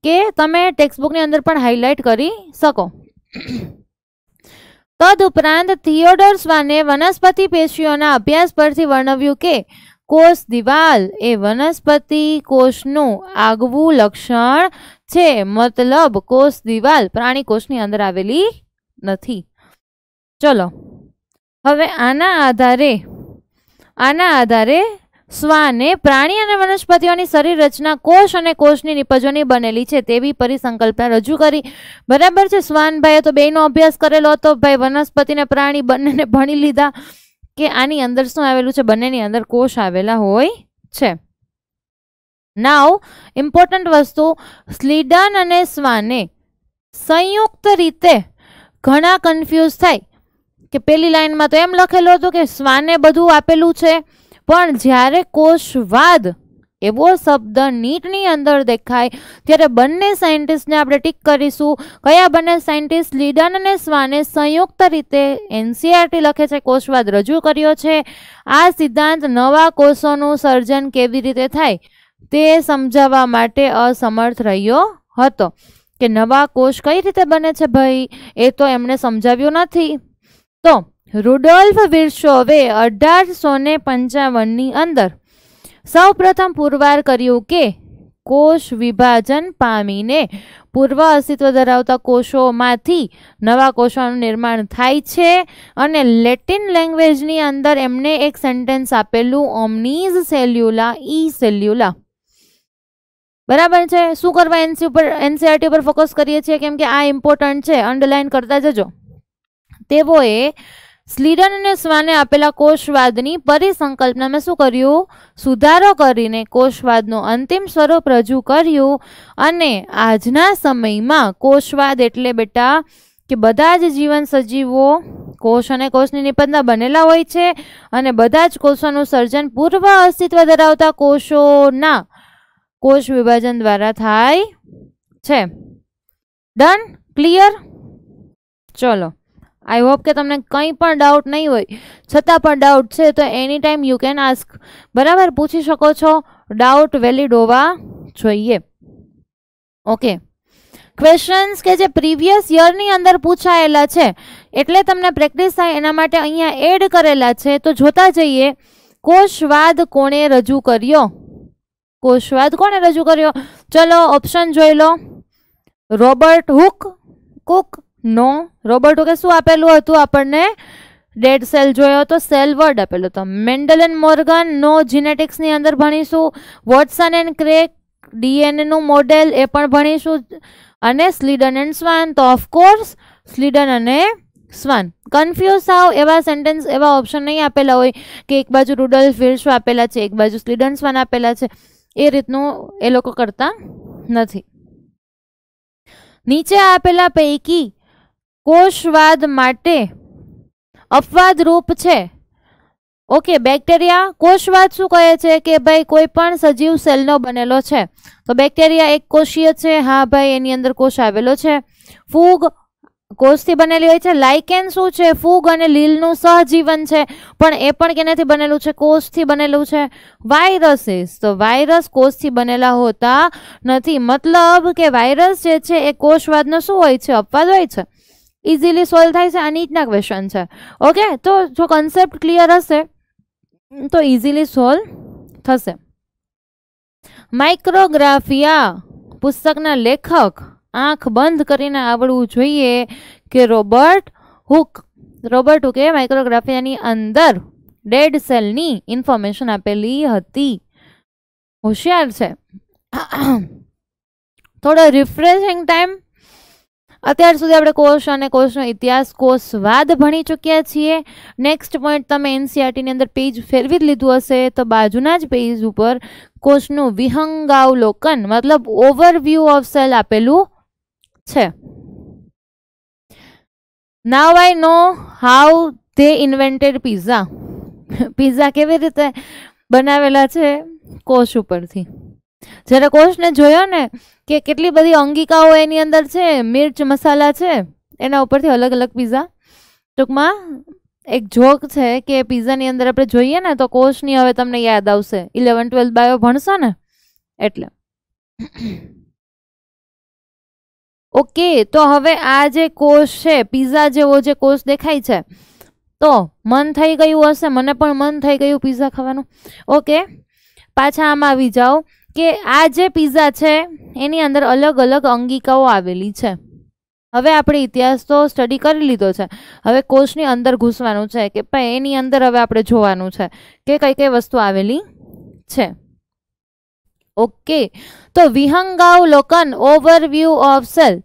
કે તમે ટેક્સ્ટબુકની અંદર પણ હાઇલાઇટ કરી શકો તદ ઉપરાંત થિયોડર્સવાને વનસ્પતિ પેશીઓના અભ્યાસ પરથી વર્ણવ્યું કે કોષ દિવાલ એ વનસ્પતિ કોષનું આગવું લક્ષણ છે મતલબ કોષ દિવાલ પ્રાણી કોષની અંદર આવેલી નથી ચલો હવે આના આધારે આના આધારે શ્વાને પ્રાણી અને વનસ્પતિઓની શરીર રચના કોષ અને કોષની નિપજોની બનેલી છે તેવી પરિસંકલ્પના રજૂ કરી બરાબર છે શ્વાનભાઈએ તો બેનો અભ્યાસ કરેલો હતો ભાઈ વનસ્પતિ ને પ્રાણી બંનેને ભણી લીધા કે આની અંદર શું આવેલું છે બંનેની અંદર કોષ આવેલા હોય છે નાવ ઇમ્પોર્ટન્ટ વસ્તુ સ્લીડન અને સ્વાને સંયુક્ત રીતે ઘણા કન્ફ્યુઝ થાય કે પેલી લાઇનમાં તો એમ લખેલું હતું કે સ્વાને બધું આપેલું છે પણ જ્યારે કોષવાદ એવો શબ્દ નીટની અંદર દેખાય ત્યારે બંને સાયન્ટિસ્ટને આપણે ટીક કરીશું કયા બંને સાયન્ટિસ્ટ લીડન અને સ્વાને સંયુક્ત રીતે એનસીઆરટી લખે છે કોષવાદ રજૂ કર્યો છે આ સિદ્ધાંત નવા કોષોનું સર્જન કેવી રીતે થાય તે સમજાવવા માટે અસમર્થ રહ્યો હતો કે નવા કોષ કઈ રીતે બને છે ભાઈ એ તો એમણે સમજાવ્યું નથી તો રુડોલ્ફ વિર્શોવે અઢારસો ને પંચાવનની અંદર સૌપ્રથમ પુરવાર કર્યું કે કોષ વિભાજન પામીને પૂર્વ અસ્તિત્વ ધરાવતા કોષોમાંથી નવા કોષોનું નિર્માણ થાય છે અને લેટિન લેંગ્વેજની અંદર એમને એક સેન્ટેન્સ આપેલું ઓમનીઝ સેલ્યુલા ઈ સેલ્યુલા બરાબર છે શું કરવા એનસી ઉપર એનસીઆરટી ઉપર ફોકસ કરીએ છીએ કેમ કે આ ઇમ્પોર્ટન્ટ છે અંડરલાઇન કરતા જજો તેઓએ સ્લીડન અને સ્વાને આપેલા કોષવાદની પરિસંકલ્પનામાં શું કર્યું સુધારો કરીને કોષવાદનો અંતિમ સ્વરૂપ રજૂ કર્યું અને આજના સમયમાં કોષવાદ એટલે બેટા કે બધા જ જીવન સજીવો કોષ અને કોષની નિપજના બનેલા હોય છે અને બધા જ કોષોનું સર્જન પૂર્વ અસ્તિત્વ ધરાવતા કોષોના કોષ વિભાજન દ્વારા થાય છે ડન ક્લિયર ચલો આઈ હોપ કે તમને કંઈ પણ ડાઉટ નહીં હોય છતાં પણ ડાઉટ છે તો any time you can ask બરાબર પૂછી શકો છો ડાઉટ વેલિડ હોવા જોઈએ ઓકે ક્વેશ્ચન્સ કે જે પ્રીવિયસ યરની અંદર પૂછાયેલા છે એટલે તમને પ્રેક્ટિસ થાય એના માટે અહીંયા એડ કરેલા છે તો જોતા જઈએ કોષવાદ કોણે રજૂ કર્યો કોષવાદ કોણે રજૂ કર્યો ચલો ઓપ્શન જોઈ લો રોબર્ટ હુક કુક નો રોબર્ટો કે શું આપેલું હતું આપણને ડેડ સેલ જોયો હતો સેલ વર્ડ આપેલો હતો મેન્ડલ એન્ડ મોર્ગન નો જીનેટિક્સની અંદર ભણીશું વોટસન એન્ડ ક્રેક ડીએનએનું મોડેલ એ પણ ભણીશું અને સ્લીડન એન્ડ સ્વાન તો ઓફકોર્સ સ્લીડન અને સ્વાન કન્ફ્યુઝ થાવ એવા સેન્ટેન્સ એવા ઓપ્શન નહીં આપેલા હોય કે એક બાજુ રૂડલ ફિલ્ડ્સ આપેલા છે એક બાજુ સ્લીડન સ્વાન આપેલા છે એ રીતનું એ લોકો કરતા નથી નીચે આપેલા પૈકી કોષવાદ માટે અપવાદરૂપ છે ઓકે બેક્ટેરિયા કોષવાદ શું કહે છે કે ભાઈ કોઈ પણ સજીવ સેલનો બનેલો છે તો બેક્ટેરિયા એક કોષીય છે હા ભાઈ એની અંદર કોષ આવેલો છે ફૂગ કોષથી બનેલી હોય છે લાઇકેન શું છે ફૂગ અને લીલનું સહજીવન છે પણ એ પણ કેનાથી બનેલું છે કોષથી બનેલું છે વાયરસીસ તો વાયરસ કોષથી બનેલા હોતા નથી મતલબ કે વાયરસ જે છે એ કોષવાદનો શું હોય છે અપવાદ હોય છે ઇઝીલી સોલ્વ થાય છે આ નીટના ક્વેશ્ચન છે ઓકે તો જો કન્સેપ્ટ ક્લિયર હશે તો ઇઝીલી સોલ્વ થશે માઇક્રોગ્રાફિયા પુસ્તકના લેખક આંખ બંધ કરીને આવડવું જોઈએ કે રોબર્ટ હુક રોબર્ટ હુકે માઇક્રોગ્રાફિયાની અંદર ડેડ સેલની ઇન્ફોર્મેશન આપેલી હતી હોશિયાર છે થોડો રિફ્રેશિંગ ટાઈમ અત્યાર સુધી આપણે કોષ અને કોષનો ઇતિહાસ વાદ ભણી ચૂક્યા છીએ નેક્સ્ટ પોઈન્ટ તમે એનસીઆરટીની e અંદર પેજ ફેરવી જ લીધું હશે તો બાજુના જ પેજ ઉપર કોષનું વિહંગાવલોકન મતલબ ઓવરવ્યૂ ઓફ સેલ આપેલું છે now I know how they invented pizza pizza કેવી રીતે બનાવેલા છે કોષ ઉપરથી જ્યારે કોષને જોયો ને કે કેટલી બધી અંગિકાઓ એની અંદર છે મિર્ચ મસાલા છે એના ઉપરથી અલગ અલગ પીઝા ટૂંકમાં એક જોક છે કે પીઝાની અંદર આપણે જોઈએ ને તો કોષની હવે તમને યાદ આવશે ઇલેવન ટ્વેલ્થ બાયો ભણશો ને એટલે ઓકે તો હવે આ જે કોષ છે પીઝા જેવો જે કોષ દેખાય છે તો મન થઈ ગયું હશે મને પણ મન થઈ ગયું પીઝા ખાવાનું ઓકે પાછા આમાં આવી જાઓ કે આ જે પીઝા છે એની અંદર અલગ અલગ અંગિકાઓ આવેલી છે હવે આપણે ઇતિહાસ તો સ્ટડી કરી લીધો છે હવે કોર્સની અંદર ઘૂસવાનું છે કે ભાઈ એની અંદર હવે આપણે જોવાનું છે કે કઈ કઈ વસ્તુ આવેલી છે ઓકે તો વિહંગાવલોકન ઓવરવ્યૂ ઓફ સેલ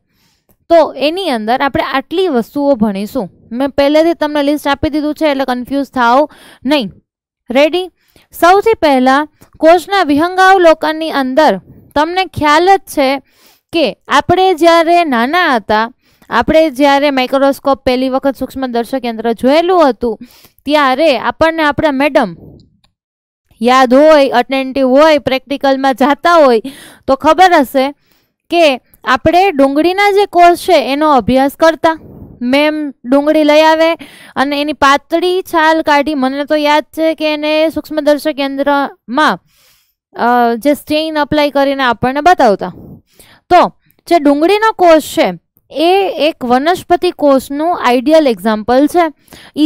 તો એની અંદર આપણે આટલી વસ્તુઓ ભણીશું મેં પહેલેથી તમને લિસ્ટ આપી દીધું છે એટલે કન્ફ્યુઝ થાવ નહીં રેડી સૌથી પહેલાં કોચના વિહંગાવલોકનની અંદર તમને ખ્યાલ જ છે કે આપણે જ્યારે નાના હતા આપણે જ્યારે માઇક્રોસ્કોપ પહેલી વખત સૂક્ષ્મદર્શક યંત્ર જોયેલું હતું ત્યારે આપણને આપણા મેડમ યાદ હોય અટેન્ટિવ હોય પ્રેક્ટિકલમાં જાતા હોય તો ખબર હશે કે આપણે ડુંગળીના જે કોષ છે એનો અભ્યાસ કરતા મેમ ડુંગળી લઈ આવે અને એની પાતળી છાલ કાઢી મને તો યાદ છે કે એને સૂક્ષ્મદર્શક કેન્દ્રમાં જે સ્ટેઇન અપ્લાય કરીને આપણને બતાવતા તો જે ડુંગળીનો કોષ છે એ એક વનસ્પતિ કોષનું આઈડિયલ એક્ઝામ્પલ છે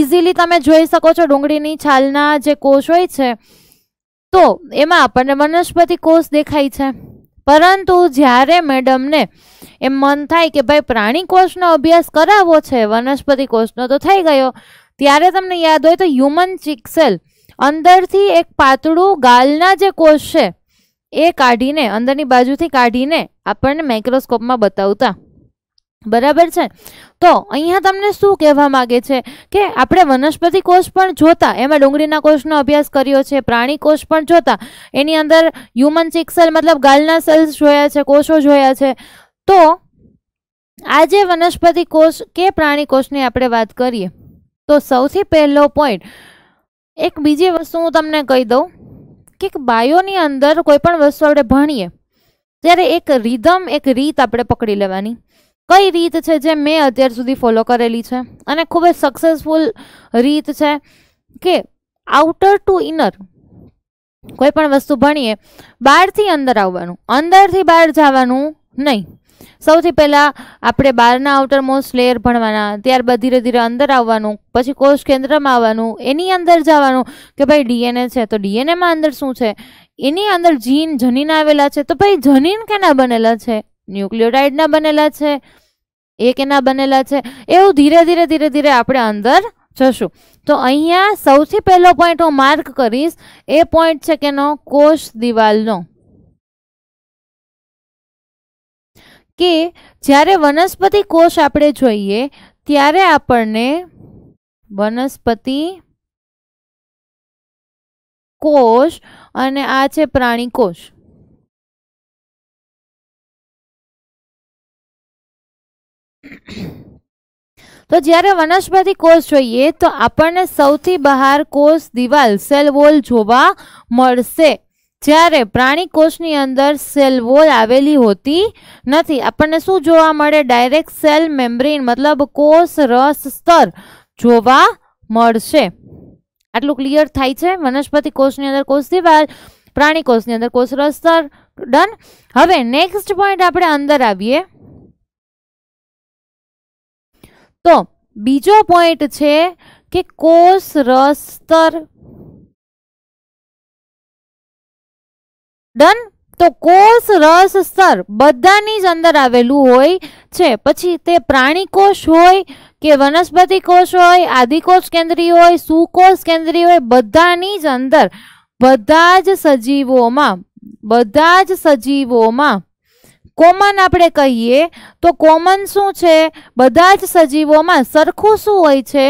ઇઝીલી તમે જોઈ શકો છો ડુંગળીની છાલના જે કોષ હોય છે તો એમાં આપણને વનસ્પતિ કોષ દેખાય છે પરંતુ જ્યારે મેડમને એમ મન થાય કે ભાઈ પ્રાણી કોષનો અભ્યાસ કરાવવો છે વનસ્પતિ કોષનો તો થઈ ગયો ત્યારે તમને યાદ હોય તો હ્યુમન ચિક્સેલ અંદરથી એક પાતળું ગાલના જે કોષ છે એ કાઢીને અંદરની બાજુથી કાઢીને આપણને માઇક્રોસ્કોપમાં બતાવતા બરાબર છે તો અહીંયા તમને શું કહેવા માગે છે કે આપણે વનસ્પતિ કોષ પણ જોતા એમાં ડુંગળીના કોષનો અભ્યાસ કર્યો છે પ્રાણી કોષ પણ જોતા એની અંદર હ્યુમન સિક્સેલ મતલબ ગાલના સેલ્સ જોયા છે કોષો જોયા છે તો આજે વનસ્પતિ કોષ કે પ્રાણી કોષની આપણે વાત કરીએ તો સૌથી પહેલો પોઈન્ટ એક બીજી વસ્તુ હું તમને કહી દઉં કે બાયોની અંદર કોઈ પણ વસ્તુ આપણે ભણીએ ત્યારે એક રિધમ એક રીત આપણે પકડી લેવાની કઈ રીત છે જે મેં અત્યાર સુધી ફોલો કરેલી છે અને ખૂબ જ સક્સેસફુલ રીત છે કે આઉટર ટુ ઇનર કોઈ પણ વસ્તુ ભણીએ બહારથી અંદર આવવાનું અંદરથી બહાર જવાનું નહીં સૌથી પહેલાં આપણે બહારના આઉટર મોસ્ટ લેયર ભણવાના ત્યારબાદ ધીરે ધીરે અંદર આવવાનું પછી કોષ કેન્દ્રમાં આવવાનું એની અંદર જવાનું કે ભાઈ ડીએનએ છે તો ડીએનએમાં અંદર શું છે એની અંદર જીન જનીન આવેલા છે તો ભાઈ જનીન કેના બનેલા છે ન્યુક્લિયોટાઇડના બનેલા છે એક એના બનેલા છે એવું ધીરે ધીરે ધીરે ધીરે આપણે અંદર જશું તો અહીંયા સૌથી પહેલો પોઈન્ટ હું માર્ક કરીશ એ પોઈન્ટ છે કેનો કોષ દિવાલનો કે જ્યારે વનસ્પતિ કોષ આપણે જોઈએ ત્યારે આપણને વનસ્પતિ કોષ અને આ છે પ્રાણી કોષ તો જ્યારે વનસ્પતિ કોષ જોઈએ તો આપણને સૌથી બહાર કોષ દિવાલ સેલ વોલ જોવા મળશે જ્યારે પ્રાણી કોષની અંદર સેલ વોલ આવેલી હોતી નથી આપણને શું જોવા મળે ડાયરેક્ટ સેલ મેમ્બ્રેન મતલબ કોષ રસ સ્તર જોવા મળશે આટલું ક્લિયર થાય છે વનસ્પતિ કોષની અંદર કોષ દિવાલ પ્રાણી કોષની અંદર કોષ રસ સ્તર ડન હવે નેક્સ્ટ પોઈન્ટ આપણે અંદર આવીએ તો બીજો પોઈન્ટ છે કે કોષ રસ સ્તર ડન તો કોષ રસ સ્તર બધાની જ અંદર આવેલું હોય છે પછી તે પ્રાણી કોષ હોય કે વનસ્પતિ કોષ હોય આદિકોષ કેન્દ્રીય હોય સુકોષ કેન્દ્રીય હોય બધાની જ અંદર બધા જ સજીવોમાં બધા જ સજીવોમાં કોમન આપણે કહીએ તો કોમન શું છે બધા જ સજીવોમાં સરખું શું હોય છે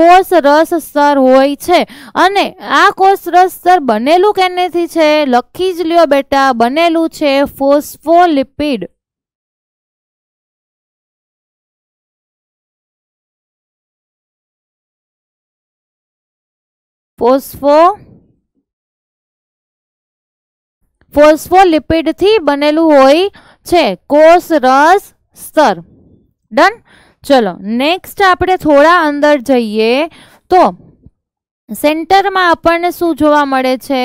કોષ રસ સ્તર હોય છે અને આ કોષ રસ સ્તર બનેલું કેનેથી છે લખી જ લ્યો બેટા બનેલું છે ફોસ્ફોલિપિડ ફોસ્ફો ફોસ્ફોલિપિડથી બનેલું હોય છે કોષ રસ સ્તર ડન ચલો નેક્સ્ટ આપણે થોડા અંદર જઈએ તો સેન્ટરમાં આપણને શું જોવા મળે છે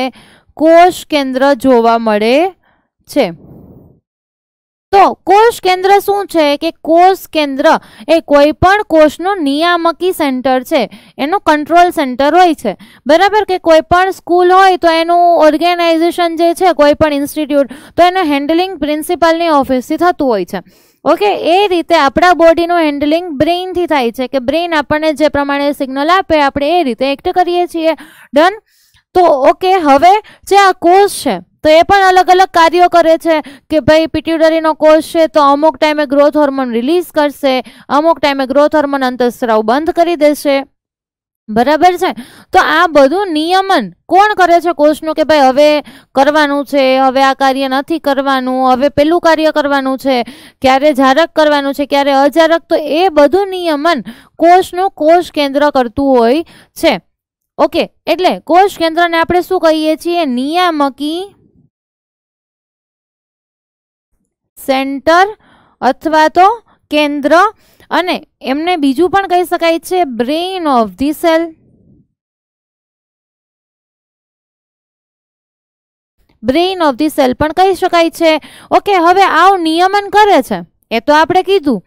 કોષ કેન્દ્ર જોવા મળે છે તો કોષ કેન્દ્ર શું છે કે કોષ કેન્દ્ર એ કોઈ પણ કોષનું નિયામકી સેન્ટર છે એનું કંટ્રોલ સેન્ટર હોય છે બરાબર કે કોઈ પણ સ્કૂલ હોય તો એનું ઓર્ગેનાઇઝેશન જે છે કોઈ પણ ઇન્સ્ટિટ્યૂટ તો એનું હેન્ડલિંગ પ્રિન્સિપાલની ઓફિસથી થતું હોય છે ઓકે એ રીતે આપણા બોડીનું હેન્ડલિંગ બ્રેઇનથી થાય છે કે બ્રેઇન આપણને જે પ્રમાણે સિગ્નલ આપે આપણે એ રીતે એક્ટ કરીએ છીએ ડન તો ઓકે હવે જે આ કોષ છે તો એ પણ અલગ અલગ કાર્યો કરે છે કે ભાઈ પિટ્યુટરીનો કોષ છે તો અમુક ટાઈમે ગ્રોથ હોર્મોન રિલીઝ કરશે અમુક ટાઈમે ગ્રોથ હોર્મોન અંતઃસ્ત્રાવ બંધ કરી દેશે બરાબર છે તો આ બધું નિયમન કોણ કરે છે કોષનું કે ભાઈ હવે કરવાનું છે હવે આ કાર્ય નથી કરવાનું હવે પેલું કાર્ય કરવાનું છે ક્યારે જારક કરવાનું છે ક્યારે અજારક તો એ બધું નિયમન કોષનું કોષ કેન્દ્ર કરતું હોય છે ઓકે એટલે કોષ કેન્દ્રને આપણે શું કહીએ છીએ નિયામકી સેન્ટર અથવા તો કેન્દ્ર અને એમને બીજું પણ કહી શકાય છે brain of the cell brain of the cell પણ કહી શકાય છે ઓકે હવે આવું નિયમન કરે છે એ તો આપણે કીધું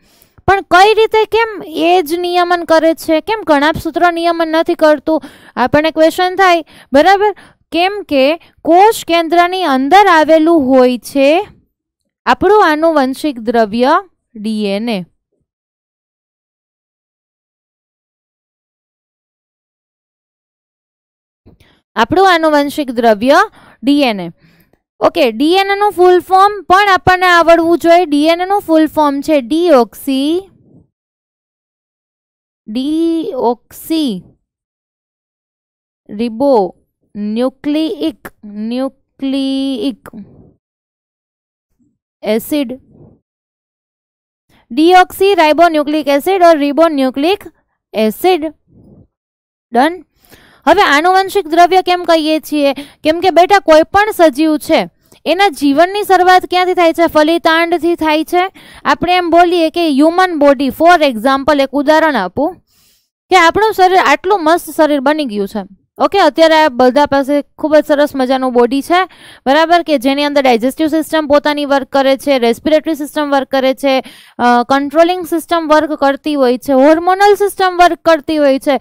પણ કઈ રીતે કેમ એ જ નિયમન કરે છે કેમ ગણાપ સૂત્ર નિયમન નથી કરતું આપણને ક્વેશ્ચન થાય બરાબર કેમ કે કોષ કેન્દ્રની અંદર આવેલું હોય છે આપણું આનુવંશિક દ્રવ્ય ડીએનએ આપણું આનુવંશિક દ્રવ્ય ડીએનએ ઓકે ડીએનએનું ફૂલ ફોર્મ પણ આપણને આવડવું જોઈએ ડીએનએ નું ફૂલ ફોર્મ છે deoxy deoxy ribo nucleic nucleic acid deoxy ribonucleic acid or ribonucleic acid done હવે આનુવંશિક દ્રવ્ય કેમ કહીએ છીએ કેમ કે બેટા કોઈ પણ સજીવ છે એના જીવનની શરૂઆત ક્યાંથી થાય છે ફલિતાંડથી થાય છે આપણે એમ બોલીએ કે હ્યુમન બોડી ફોર એક્ઝામ્પલ એક ઉદાહરણ આપું કે આપણું શરીર આટલું મસ્ત શરીર બની ગયું છે ઓકે અત્યારે આ બધા પાસે ખૂબ જ સરસ મજાનું બોડી છે બરાબર કે જેની અંદર ડાયજેસ્ટિવ સિસ્ટમ પોતાની વર્ક કરે છે રેસ્પિરેટરી સિસ્ટમ વર્ક કરે છે કંટ્રોલિંગ સિસ્ટમ વર્ક કરતી હોય છે હોર્મોનલ સિસ્ટમ વર્ક કરતી હોય છે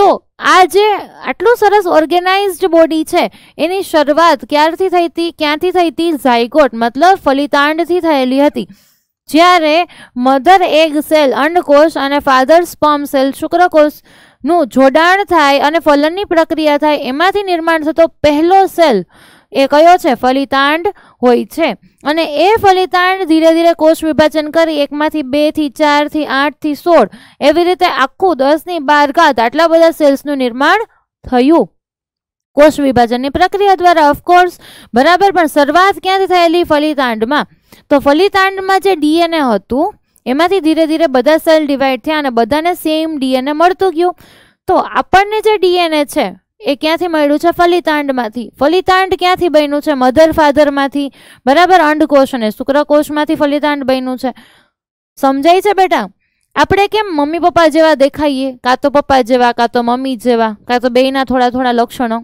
તો આ જે આટલું સરસ ઓર્ગેનાઇઝડ બોડી છે એની શરૂઆત ક્યારથી થઈ હતી ક્યાંથી થઈ હતી ઝાયગોટ મતલબ ફલિતાંડથી થયેલી હતી જ્યારે મધર એગ સેલ અંડકોષ અને ફાધર સ્પર્મ સેલ શુક્રકોષ નું જોડાણ થાય અને ફલનની પ્રક્રિયા થાય એમાંથી નિર્માણ થતો પહેલો સેલ એ કયો છે ફલિતાંડ હોય છે અને એ ફલિતાંડ ધીરે ધીરે કોષ વિભાજન કરી એકમાંથી બેથી ચારથી આઠથી સોળ એવી રીતે આખું દસની બાર ઘાત આટલા બધા સેલ્સનું નિર્માણ થયું કોષ વિભાજનની પ્રક્રિયા દ્વારા ઓફકોર્સ બરાબર પણ શરૂઆત ક્યાંથી થયેલી ફલિતાંડમાં તો ફલિતાંડમાં જે ડીએનએ હતું એમાંથી ધીરે ધીરે બધા સેલ ડિવાઈડ થયા અને બધાને સેમ ડીએનએ મળતું ગયું તો આપણને જે ડીએનએ છે એ ક્યાંથી મળ્યું છે ફલિતાંડમાંથી ફલિતાંડ ક્યાંથી બન્યું છે મધર ફાધરમાંથી બરાબર અંડકોષ અને શુક્રકોષમાંથી ફલિતાંડ બન્યું છે સમજાય છે બેટા આપણે કેમ મમ્મી પપ્પા જેવા દેખાઈએ કાં તો પપ્પા જેવા કાં તો મમ્મી જેવા કાં તો બેયના થોડા થોડા લક્ષણો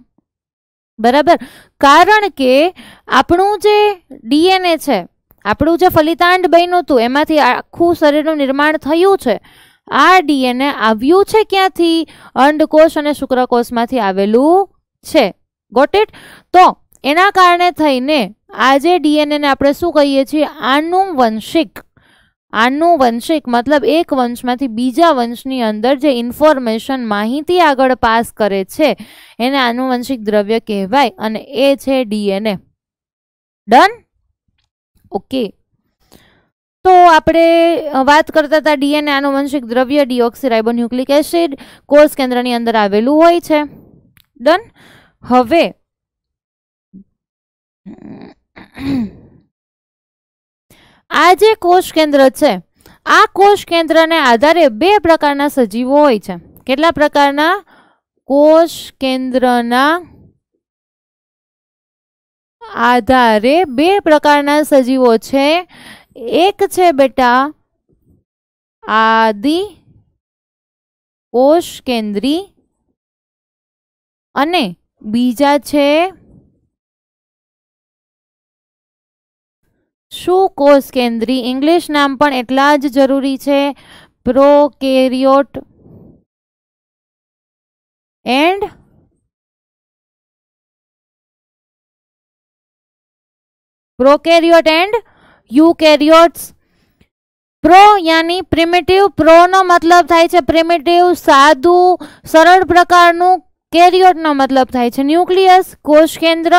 બરાબર કારણ કે આપણું જે ડીએનએ છે આપણું જે ફલિતાંડ બન્યું હતું એમાંથી આખું શરીરનું નિર્માણ થયું છે આ ડીએનએ આવ્યું છે ક્યાંથી અંડકોષ અને શુક્રકોષમાંથી આવેલું છે ગોટ ઇટ તો એના કારણે થઈને આજે ડીએનએને આપણે શું કહીએ છીએ આનુવંશિક આનુવંશિક મતલબ એક વંશમાંથી બીજા વંશની અંદર જે ઇન્ફોર્મેશન માહિતી આગળ પાસ કરે છે એને આનુવંશિક દ્રવ્ય કહેવાય અને એ છે ડીએનએ ડન ઓકે તો આપણે વાત કરતા હતા ડીએનએ આનુવંશિક દ્રવ્ય ન્યુક્લિક એસિડ કોષ કેન્દ્રની અંદર આવેલું હોય છે ડન હવે આ જે કોષ કેન્દ્ર છે આ કોષ કેન્દ્રને આધારે બે પ્રકારના સજીવો હોય છે કેટલા પ્રકારના કોષ કેન્દ્રના આધારે બે પ્રકારના સજીવો છે એક છે બેટા આદિ કોષ કેન્દ્રી અને બીજા છે શું કોષ કેન્દ્રી ઇંગ્લિશ નામ પણ એટલા જ જરૂરી છે prokaryote and prokaryote and eukaryotes pro યાની પ્રિમિટિવ પ્રોનો મતલબ થાય છે પ્રિમિટિવ સાદું સરળ પ્રકારનું કેરિયોટનો મતલબ થાય છે ન્યુક્લિયસ કોષ કેન્દ્ર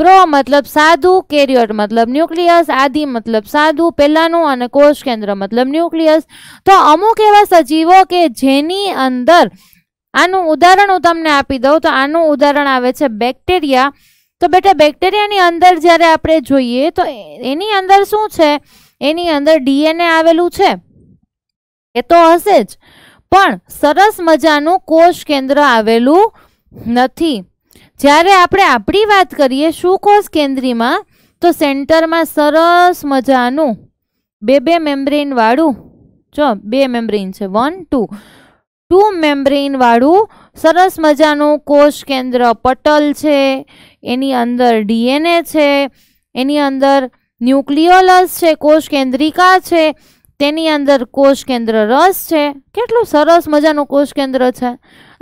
પ્રો મતલબ સાદું કેરિયોટ મતલબ ન્યુક્લિયસ આદિ મતલબ સાદું પહેલાંનું અને કોષ કેન્દ્ર મતલબ ન્યુક્લિયસ તો અમુક એવા સજીવો કે જેની અંદર આનું ઉદાહરણ હું તમને આપી દઉં તો આનું ઉદાહરણ આવે છે બેક્ટેરિયા તો બેટા બેક્ટેરિયાની અંદર જ્યારે આપણે જોઈએ તો એની અંદર શું છે એની અંદર ડીએનએ આવેલું છે એ તો હશે જ પણ સરસ મજાનું કોષ કેન્દ્ર આવેલું નથી જ્યારે આપણે આપણી વાત કરીએ શું કોષ કેન્દ્રીમાં તો સેન્ટરમાં સરસ મજાનું બે બે મેમ્બ્રેનવાળું જો બે મેમ્બ્રેન છે વન ટુ ટુ મેમ્બ્રેનવાળું સરસ મજાનું કોષ કેન્દ્ર પટલ છે એની અંદર ડીએનએ છે એની અંદર ન્યુક્લિયોલસ છે કોષ કેન્દ્રિકા છે તેની અંદર કોષ કેન્દ્ર રસ છે કેટલું સરસ મજાનું કોષ કેન્દ્ર છે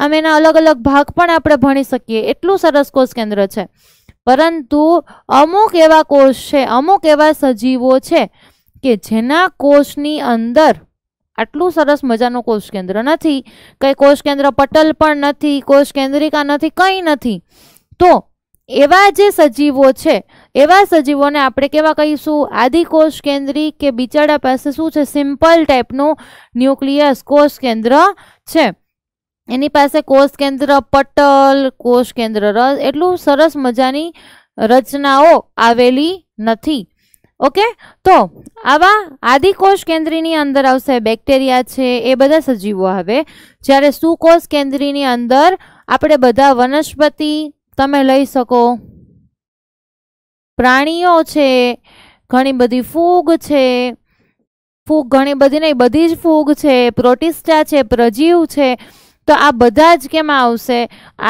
આમ એના અલગ અલગ ભાગ પણ આપણે ભણી શકીએ એટલું સરસ કોષ કેન્દ્ર છે પરંતુ અમુક એવા કોષ છે અમુક એવા સજીવો છે કે જેના કોષની અંદર આટલું સરસ મજાનું કોષ કેન્દ્ર નથી કંઈ કોષ કેન્દ્ર પટલ પણ નથી કોષ કેન્દ્રિકા નથી કંઈ નથી તો એવા જે સજીવો છે એવા સજીવોને આપણે કેવા કહીશું આદિકોષ કેન્દ્રી કે બિચારા પાસે શું છે સિમ્પલ ટાઈપનું ન્યુક્લિયસ કોષ કેન્દ્ર છે એની પાસે કોષ કેન્દ્ર પટલ કોષ કેન્દ્ર એટલું સરસ મજાની રચનાઓ આવેલી નથી ઓકે તો આવા આદિકોષ કેન્દ્રની અંદર આવશે બેક્ટેરિયા છે એ બધા સજીવો આવે જ્યારે સુકોષ કેન્દ્રીની અંદર આપણે બધા વનસ્પતિ તમે લઈ શકો પ્રાણીઓ છે ઘણી બધી ફૂગ છે ફૂગ ઘણી બધી નહીં બધી જ ફૂગ છે પ્રોટિસ્ટા છે પ્રજીવ છે તો આ બધા જ કેમાં આવશે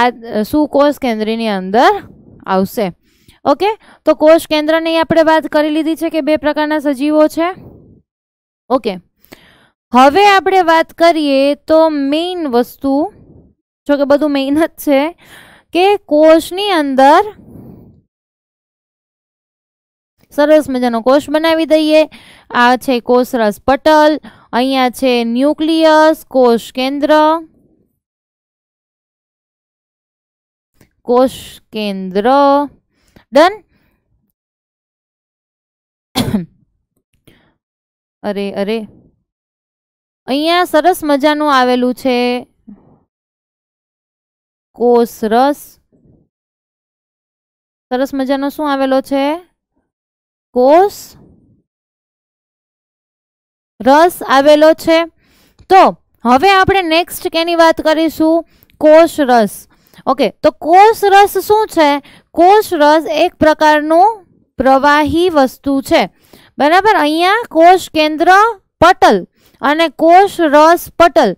આ સુકોષ કેન્દ્રની અંદર આવશે ઓકે તો કોષ કેન્દ્રની આપણે વાત કરી લીધી છે કે બે પ્રકારના સજીવો છે ઓકે હવે આપણે વાત કરીએ તો મેઇન વસ્તુ જો કે બધું મેઇન જ છે કે કોષની અંદર સરસ મજાનો કોષ બનાવી દઈએ આ છે કોષરસ પટલ અહીંયા છે ન્યુક્લિયસ કોષ કેન્દ્ર કોષ કેન્દ્ર ડન અરે અરે અહીંયા સરસ મજાનું આવેલું છે કોસ રસ સરસ મજાનો શું આવેલો છે કોષ રસ આવેલો છે તો હવે આપણે નેક્સ્ટ કેની વાત કરીશું કોષ રસ ઓકે તો કોષ રસ શું છે કોષ રસ એક પ્રકારનું પ્રવાહી વસ્તુ છે બરાબર અહીંયા કોષ કેન્દ્ર પટલ અને કોષ રસ પટલ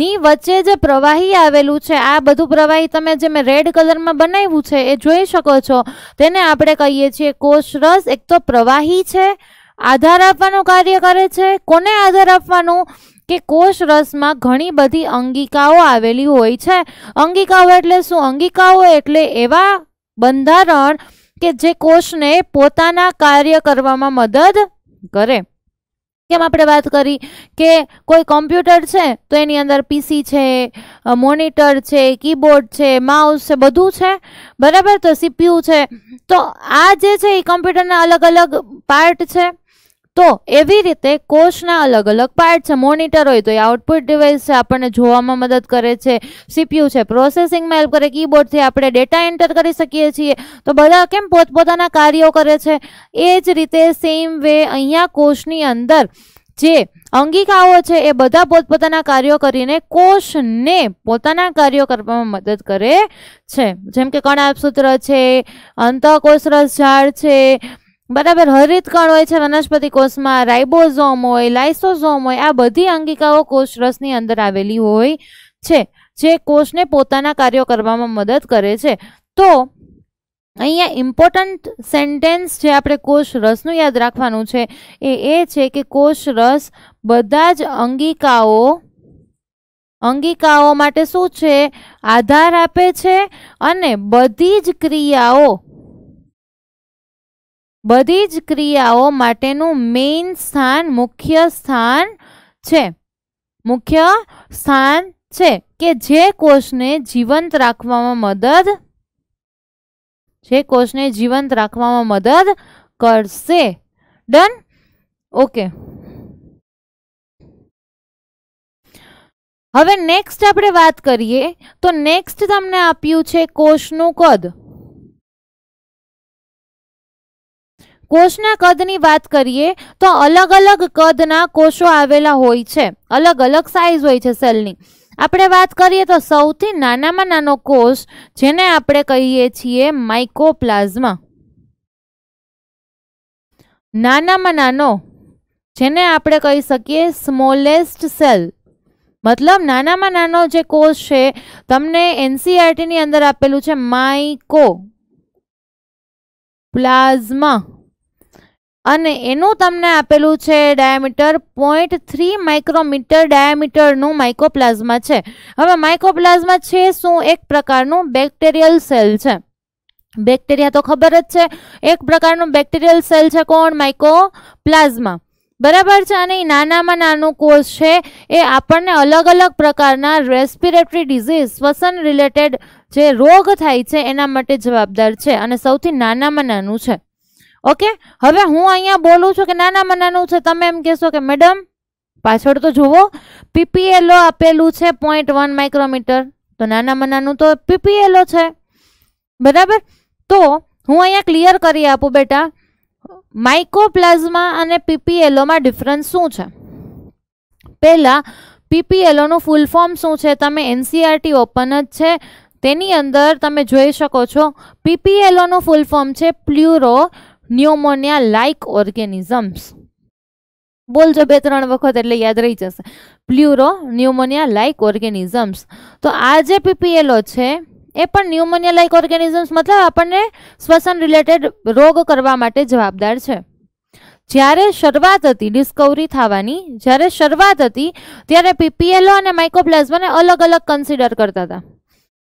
ની વચ્ચે જે પ્રવાહી આવેલું છે આ બધું પ્રવાહી તમે જે મેં રેડ કલરમાં બનાવ્યું છે એ જોઈ શકો છો તેને આપણે કહીએ છીએ કોષ રસ એક તો પ્રવાહી છે આધાર આપવાનું કાર્ય કરે છે કોને આધાર આપવાનું કે કોષ રસમાં ઘણી બધી અંગિકાઓ આવેલી હોય છે અંગિકાઓ એટલે શું અંગિકાઓ એટલે એવા બંધારણ કે જે કોષને પોતાના કાર્ય કરવામાં મદદ કરે કેમ આપણે વાત કરી કે કોઈ કોમ્પ્યુટર છે તો એની અંદર પીસી છે મોનિટર છે કીબોર્ડ છે માઉસ છે બધું છે બરાબર તો સીપીયુ છે તો આ જે છે એ કોમ્પ્યુટરના અલગ અલગ પાર્ટ છે તો એવી રીતે કોષના અલગ અલગ પાર્ટ છે મોનિટર હોય તો એ આઉટપુટ ડિવાઇસ છે આપણને જોવામાં મદદ કરે છે સીપીયુ છે પ્રોસેસિંગમાં હેલ્પ કરે કીબોર્ડથી આપણે ડેટા એન્ટર કરી શકીએ છીએ તો બધા કેમ પોતપોતાના કાર્યો કરે છે એ જ રીતે સેમ વે અહીંયા કોષની અંદર જે અંગિકાઓ છે એ બધા પોતપોતાના કાર્યો કરીને કોષને પોતાના કાર્યો કરવામાં મદદ કરે છે જેમ કે કણાપસૂત્ર છે અંતઃકોષરસ ઝાડ છે બરાબર હરિત કણ હોય છે વનસ્પતિ કોષમાં રાઇબોઝોમ હોય લાઇસોઝોમ હોય આ બધી અંગિકાઓ કોષરસની અંદર આવેલી હોય છે જે કોષને પોતાના કાર્યો કરવામાં મદદ કરે છે તો અહીંયા ઇમ્પોર્ટન્ટ સેન્ટેન્સ જે આપણે કોષ રસનું યાદ રાખવાનું છે એ એ છે કે કોષ રસ બધા જ અંગિકાઓ અંગિકાઓ માટે શું છે આધાર આપે છે અને બધી જ ક્રિયાઓ બધી જ ક્રિયાઓ માટેનું મેઇન સ્થાન મુખ્ય સ્થાન છે મુખ્ય સ્થાન છે કે જે કોષને જીવંત રાખવામાં મદદ જે કોષને જીવંત રાખવામાં મદદ કરશે ડન ઓકે હવે નેક્સ્ટ આપણે વાત કરીએ તો નેક્સ્ટ તમને આપ્યું છે કોષનું કદ કોષના કદની વાત કરીએ તો અલગ અલગ કદના કોષો આવેલા હોય છે અલગ અલગ સાઇઝ હોય છે સેલની આપણે વાત કરીએ તો સૌથી નાનામાં નાનો કોષ જેને આપણે કહીએ છીએ માઇકોપ્લાઝમા નાનામાં નાનો જેને આપણે કહી શકીએ સ્મોલેસ્ટ સેલ મતલબ નાનામાં નાનો જે કોષ છે તમને એનસીઆરટીની e અંદર આપેલું છે માઇકો પ્લાઝમા અને એનું તમને આપેલું છે ડાયામીટર પોઈન્ટ થ્રી માઇક્રોમીટર ડાયામીટરનું માઇકોપ્લાઝમા છે હવે માઇકોપ્લાઝમા છે શું એક પ્રકારનું બેક્ટેરિયલ સેલ છે બેક્ટેરિયા તો ખબર જ છે એક પ્રકારનું બેક્ટેરિયલ સેલ છે કોણ માઇકોપ્લાઝમા બરાબર છે અને એ નાનામાં નાનું કોષ છે એ આપણને અલગ અલગ પ્રકારના રેસ્પિરેટરી ડિઝીઝ શ્વસન રિલેટેડ જે રોગ થાય છે એના માટે જવાબદાર છે અને સૌથી નાનામાં નાનું છે ઓકે હવે હું અહીંયા બોલું છું કે નાના નાનું છે તમે એમ કહેશો કે મેડમ પાછળ તો જુઓ પીપીએલઓ આપેલું છે પોઈન્ટ વન માઇક્રોમીટર તો નાના નાનું તો પીપીએલઓ છે બરાબર તો હું અહીંયા ક્લિયર કરી આપું બેટા માઇકોપ્લાઝમા અને પીપીએલઓમાં ડિફરન્સ શું છે પહેલાં પીપીએલઓનું ફૂલ ફોર્મ શું છે તમે એનસીઆરટી ઓપન e જ છે તેની અંદર તમે જોઈ શકો છો પીપીએલઓનું ફૂલ ફોર્મ છે પ્લ્યુરો ન્યુમોનિયા લાઇક ઓર્ગેનિઝમ્સ બોલજો બે ત્રણ વખત એટલે યાદ રહી જશે પ્લ્યુરો ન્યુમોનિયા લાઇક ઓર્ગેનિઝમ્સ તો આ જે પીપીએલઓ છે એ પણ ન્યુમોનિયા લાઇક ઓર્ગેનિઝમ્સ મતલબ આપણને શ્વસન રિલેટેડ રોગ કરવા માટે જવાબદાર છે જ્યારે શરૂઆત હતી ડિસ્કવરી થવાની જ્યારે શરૂઆત હતી ત્યારે પીપીએલઓ અને માઇકોપ્લાઝમાને અલગ અલગ કન્સિડર કરતા હતા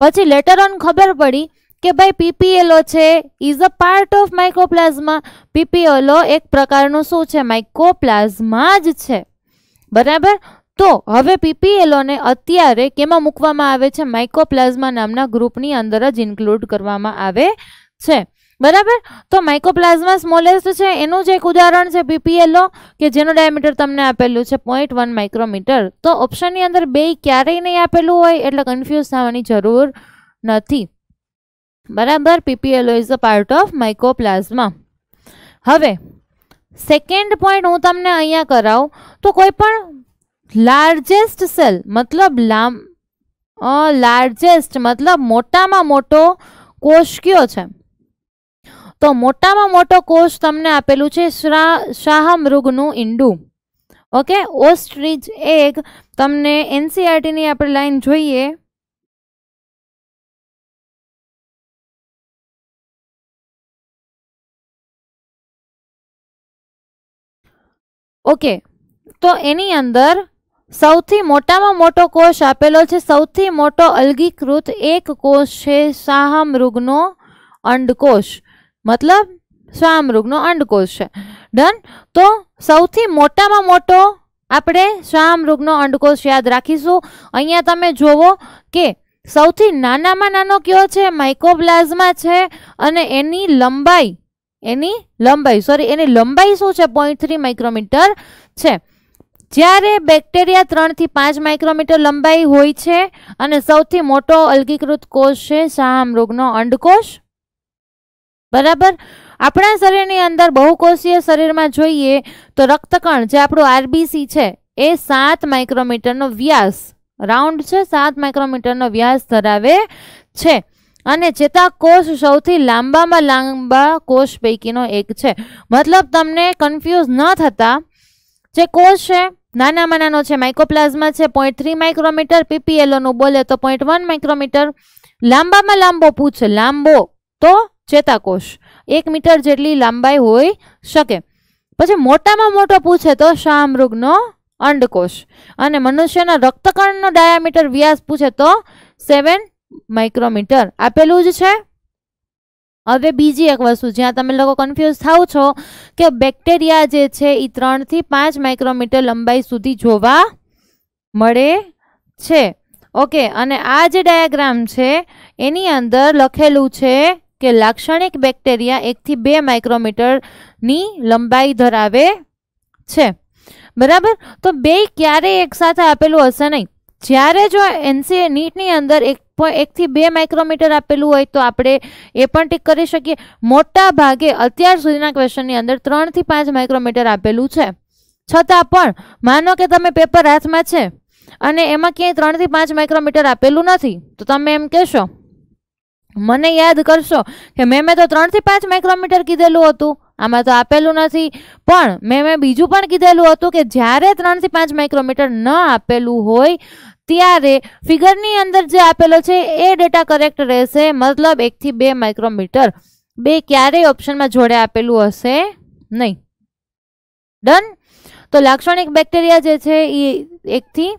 પછી લેટર ઓન ખબર પડી કે ભાઈ પીપીએલઓ છે is a part of mycoplasma PPLO એક પ્રકારનું શું છે માઇકોપ્લાઝમા જ છે બરાબર તો હવે પીપીએલોને અત્યારે કેમાં મૂકવામાં આવે છે માઇકોપ્લાઝમા નામના ગ્રુપની અંદર જ ઇન્ક્લુડ કરવામાં આવે છે બરાબર તો માઇકોપ્લાઝમા સ્મોલેસ્ટ છે એનું જ એક ઉદાહરણ છે પીપીએલઓ કે જેનો ડાયામીટર તમને આપેલું છે પોઈન્ટ વન માઇક્રોમીટર તો ઓપ્શનની અંદર બે ક્યારેય નહીં આપેલું હોય એટલે કન્ફ્યુઝ થવાની જરૂર નથી બરાબર PPLO is a part of mycoplasma હવે સેકન્ડ પોઈન્ટ હું તમને અહીંયા કરાવું તો કોઈ પણ લાર્જેસ્ટ સેલ મતલબ લામ લાર્જેસ્ટ મતલબ મોટામાં મોટો કોષ કયો છે તો મોટામાં મોટો કોષ તમને આપેલું છે શાહમૃગનું ઈંડું ઓકે ઓસ્ટ્રીચ એક તમને એનસીઆરટીની e આપણે લાઈન જોઈએ ઓકે તો એની અંદર સૌથી મોટામાં મોટો કોષ આપેલો છે સૌથી મોટો અલગીકૃત એક કોષ છે શાહમૃગનો અંડકોષ મતલબ શાહમૃગનો અંડકોષ છે ડન તો સૌથી મોટામાં મોટો આપણે શાહમૃગનો અંડકોષ યાદ રાખીશું અહીંયા તમે જોવો કે સૌથી નાનામાં નાનો કયો છે માઇકોપ્લાઝમા છે અને એની લંબાઈ એની લંબાઈ સોરી એની લંબાઈ શું છે પોઈન્ટ થ્રી માઇક્રોમીટર છે જ્યારે બેક્ટેરિયા ત્રણથી પાંચ માઇક્રોમીટર લંબાઈ હોય છે અને સૌથી મોટો અલગીકૃત કોષ છે શાહમૃગનો અંડકોષ બરાબર આપણા શરીરની અંદર બહુકોષીય શરીરમાં જોઈએ તો રક્તકણ જે આપણું આરબીસી છે એ સાત માઇક્રોમીટરનો વ્યાસ રાઉન્ડ છે સાત માઇક્રોમીટરનો વ્યાસ ધરાવે છે અને ચેતાકોષ સૌથી લાંબામાં લાંબા કોષ પૈકીનો એક છે મતલબ તમને કન્ફ્યુઝ ન થતા જે કોષ છે નાનામાં નાનો છે માઇકોપ્લાઝમા છે પોઈન્ટ થ્રી માઇક્રોમીટર પીપીએલઓનું બોલે તો પોઈન્ટ વન માઇક્રોમીટર લાંબામાં લાંબો પૂછે લાંબો તો ચેતાકોષ એક મીટર જેટલી લાંબાઈ હોઈ શકે પછી મોટામાં મોટો પૂછે તો શાહમૃગનો અંડકોષ અને મનુષ્યના રક્તકણનો ડાયામીટર વ્યાસ પૂછે તો સેવન માઇક્રોમીટર આપેલું જ છે હવે બીજી એક વસ્તુ જ્યાં તમે લોકો કન્ફ્યુઝ થાવ છો કે બેક્ટેરિયા જે છે એ ત્રણથી પાંચ માઇક્રોમીટર લંબાઈ સુધી જોવા મળે છે ઓકે અને આ જે ડાયાગ્રામ છે એની અંદર લખેલું છે કે લાક્ષણિક બેક્ટેરિયા એકથી બે માઇક્રોમીટરની લંબાઈ ધરાવે છે બરાબર તો બે ક્યારેય એકસાથે આપેલું હશે નહીં જ્યારે જો એનસીએ નીટની અંદર એક એકથી બે માઇક્રોમીટર આપેલું હોય તો આપણે એ પણ ટીક કરી શકીએ મોટા ભાગે અત્યાર સુધીના ક્વેશ્ચનની અંદર ત્રણથી પાંચ માઇક્રોમીટર આપેલું છે છતાં પણ માનો કે તમે પેપર હાથમાં છે અને એમાં ક્યાંય ત્રણથી પાંચ માઇક્રોમીટર આપેલું નથી તો તમે એમ કહેશો મને યાદ કરશો કે મેં મેં તો ત્રણથી પાંચ માઇક્રોમીટર કીધેલું હતું આમાં તો આપેલું નથી પણ મેં મેં બીજું પણ કીધેલું હતું કે જ્યારે ત્રણથી પાંચ માઇક્રોમીટર ન આપેલું હોય ત્યારે ફિગરની અંદર જે આપેલો છે એ ડેટા કરેક્ટ રહેશે મતલબ એકથી બે માઇક્રોમીટર બે ક્યારેય ઓપ્શનમાં જોડે આપેલું હશે નહીં ડન તો લાક્ષણિક બેક્ટેરિયા જે છે એ એકથી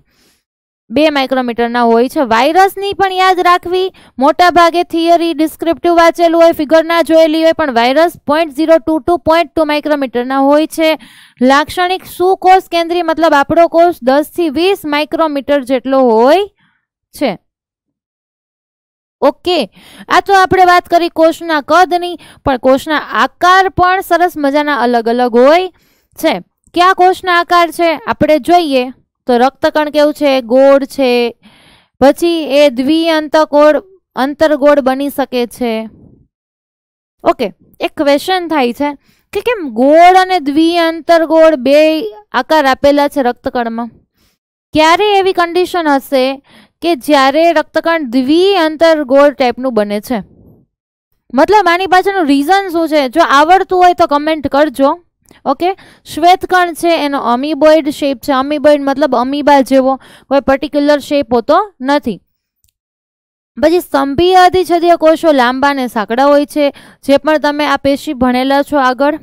બે માઇક્રોમીટરના હોય છે વાયરસની પણ યાદ રાખવી મોટા ભાગે થિયરી ડિસ્ક્રિપ્ટિવ વાંચેલું હોય ફિગર ના જોયેલી હોય પણ virus point zero two two point two માઇક્રોમીટરના હોય છે લાક્ષણિક શું કોષ કેન્દ્રી મતલબ આપણો કોષ દસથી વીસ માઇક્રોમીટર જેટલો હોય છે ઓકે આ તો આપણે વાત કરી કોષના કદની પણ કોષના આકાર પણ સરસ મજાના અલગ અલગ હોય છે કયા કોષના આકાર છે આપણે જોઈએ તો રક્તકણ કેવું છે ગોળ છે પછી એ દ્વિઅંતકોળ અંતરગોળ બની શકે છે ઓકે એક ક્વેશ્ચન થાય છે કે કેમ ગોળ અને દ્વિઅંતરગોળ બે આકાર આપેલા છે રક્તકણમાં ક્યારે એવી કન્ડિશન હશે કે જ્યારે રક્તકણ દ્વિઅંતરગોળ ટાઈપનું બને છે મતલબ આની પાછળનું રીઝન શું છે જો આવડતું હોય તો કમેન્ટ કરજો ઓકે શ્વેતકણ છે એનો અમીબોઇડ શેપ છે અમીબોઇડ મતલબ અમીબા જેવો કોઈ પર્ટિક્યુલર શેપ હોતો નથી પછી સ્તંભી અધિછદીય કોષો લાંબા ને સાંકડા હોય છે જે પણ તમે આ પેશી ભણેલા છો આગળ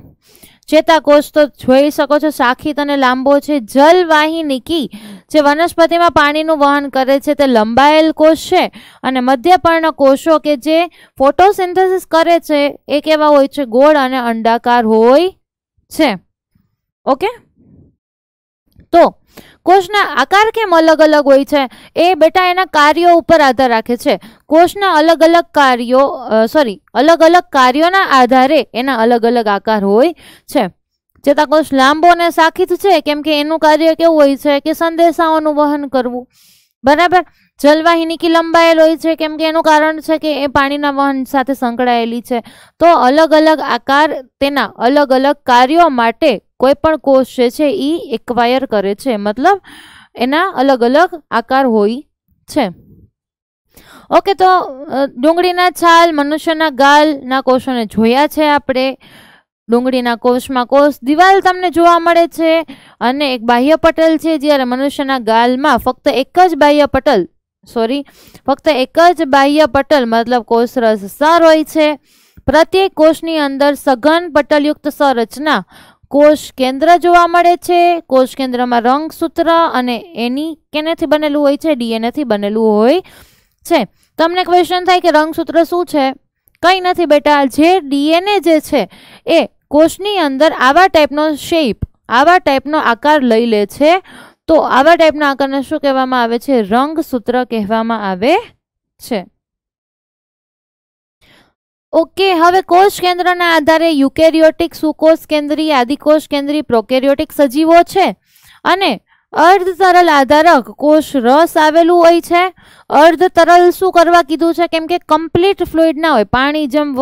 ચેતાકોષ તો જોઈ શકો છો શાખિત અને લાંબો છે જલવાહિનીકી જે વનસ્પતિમાં પાણીનું વહન કરે છે તે લંબાયેલ કોષ છે અને મધ્યપર્ણ કોષો કે જે ફોટોસિન્થેસિસ કરે છે એ કેવા હોય છે ગોળ અને અંડાકાર હોય છે ઓકે તો કોષના આકાર કેમ અલગ અલગ હોય છે એ બેટા એના કાર્યો ઉપર આધાર રાખે છે કોષના અલગ અલગ કાર્યો સોરી અલગ અલગ કાર્યોના આધારે એના અલગ અલગ આકાર હોય છે ચેતાકોષ લાંબો અને શાખિત છે કેમ કે એનું કાર્ય કેવું હોય છે કે સંદેશાઓનું વહન કરવું બરાબર જલવાહિની કી લંબાયેલ હોય છે કેમ કે એનું કારણ છે કે એ પાણીના વહન સાથે સંકળાયેલી છે તો અલગ અલગ આકાર તેના અલગ અલગ કાર્યો માટે કોઈ પણ કોષ જે છે એ એક્વાયર કરે છે મતલબ એના અલગ અલગ આકાર હોય છે ઓકે તો ડુંગળીના છાલ મનુષ્યના ગાલના કોષોને જોયા છે આપણે ડુંગળીના કોષમાં કોષ દિવાલ તમને જોવા મળે છે અને એક બાહ્ય પટલ છે જ્યારે મનુષ્યના ગાલમાં ફક્ત એક જ બાહ્ય પટલ સોરી ફક્ત એક જ બાહ્ય પટલ મતલબ કોષરસ સર હોય છે પ્રત્યેક કોષની અંદર સઘન પટલયુક્ત સંરચના કોષ કેન્દ્ર જોવા મળે છે કોષ કેન્દ્રમાં રંગસૂત્ર અને એની કેનેથી બનેલું હોય છે ડીએનએથી બનેલું હોય છે તમને ક્વેશ્ચન થાય કે રંગસૂત્ર શું છે કંઈ નથી બેટા જે ડીએનએ જે છે એ કોષની અંદર આવા ટાઈપનો શેપ આવા ટાઈપનો આકાર લઈ લે છે તો આવા ટાઈપના આકારને શું કહેવામાં આવે છે રંગ સૂત્ર કહેવામાં આવે છે ઓકે હવે કોષ કેન્દ્રના આધારે યુકેરિયોટિક સુકોષ કેન્દ્રી આદિકોષ કેન્દ્રી પ્રોકેરિયોટિક સજીવો છે અને અર્ધ તરલ આધારક કોષ રસ આવેલું હોય છે અર્ધ તરલ શું કરવા કીધું છે કેમ કે કમ્પ્લીટ ફ્લુઇડ ના હોય પાણી જેમ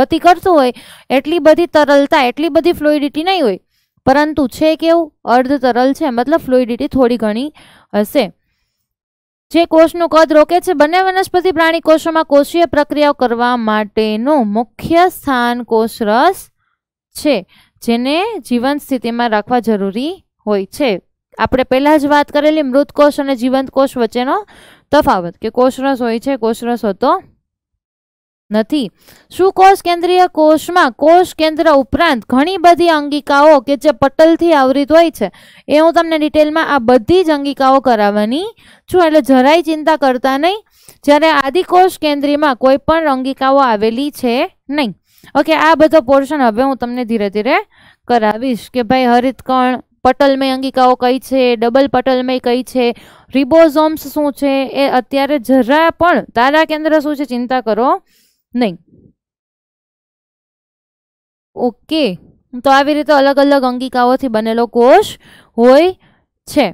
ગતિ કરતું હોય એટલી બધી તરલતા એટલી બધી ફ્લુઇડિટી નહીં હોય પરંતુ છે કેવું અર્ધ તરલ છે મતલબ ફ્લુઇડિટી થોડી ઘણી હશે જે કોષનું કદ રોકે છે બંને વનસ્પતિ પ્રાણી કોષોમાં કોષીય પ્રક્રિયાઓ કરવા માટેનું મુખ્ય સ્થાન કોષરસ છે જેને જીવન સ્થિતિમાં રાખવા જરૂરી હોય છે આપણે પહેલાં જ વાત કરેલી મૃત કોષ અને જીવંત કોષ વચ્ચેનો તફાવત કે કોષરસ હોય છે કોષરસ હોતો નથી શું કોષ કેન્દ્રીય કોષમાં કોષ કેન્દ્ર ઉપરાંત ઘણી બધી અંગિકાઓ કે જે પટલથી આવૃત હોય છે એ હું તમને ડિટેલમાં આ બધી જ અંગિકાઓ કરાવવાની છું એટલે જરાય ચિંતા કરતા નહીં જ્યારે આદિકોષ કેન્દ્રીમાં કોઈ પણ અંગિકાઓ આવેલી છે નહીં ઓકે આ બધો પોર્શન હવે હું તમને ધીરે ધીરે કરાવીશ કે ભાઈ હરિતકણ પટલમય અંગિકાઓ કઈ છે ડબલ પટલમય કઈ છે રિબોઝોમ્સ શું છે એ અત્યારે જરા પણ તારા કેન્દ્ર શું છે ચિંતા કરો નહીં ઓકે તો આવી રીતે અલગ અલગ અંગિકાઓથી બનેલો કોષ હોય છે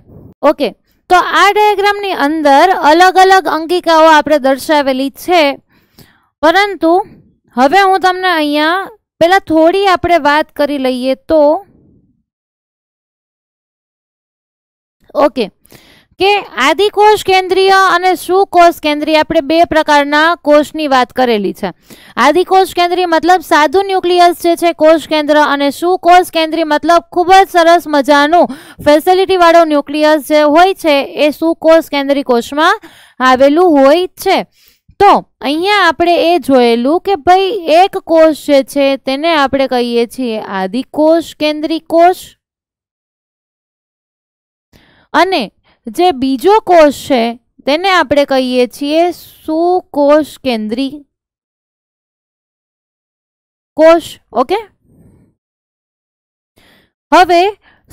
ઓકે તો આ ડાયાગ્રામની અંદર અલગ અલગ અંગિકાઓ આપણે દર્શાવેલી છે પરંતુ હવે હું તમને અહીંયા પહેલાં થોડી આપણે વાત કરી લઈએ તો ઓકે કે આદિકોષ કેન્દ્રીય અને સુકોષ કેન્દ્રીય આપણે બે પ્રકારના કોષની વાત કરેલી છે આદિકોષ કેન્દ્રીય મતલબ સાદું ન્યુક્લિયસ જે છે કોષ કેન્દ્ર અને સુકોષ કેન્દ્રીય મતલબ ખૂબ જ સરસ મજાનું ફેસિલિટીવાળો ન્યુક્લિયસ જે હોય છે એ સુકોષ કેન્દ્રીય કોષમાં આવેલું હોય છે તો અહીંયા આપણે એ જોયેલું કે ભાઈ એક કોષ જે છે તેને આપણે કહીએ છીએ આદિકોષ કેન્દ્રીય કોષ અને જે બીજો કોષ છે તેને આપણે કહીએ છીએ સુકોષ કેન્દ્રી કોષ ઓકે હવે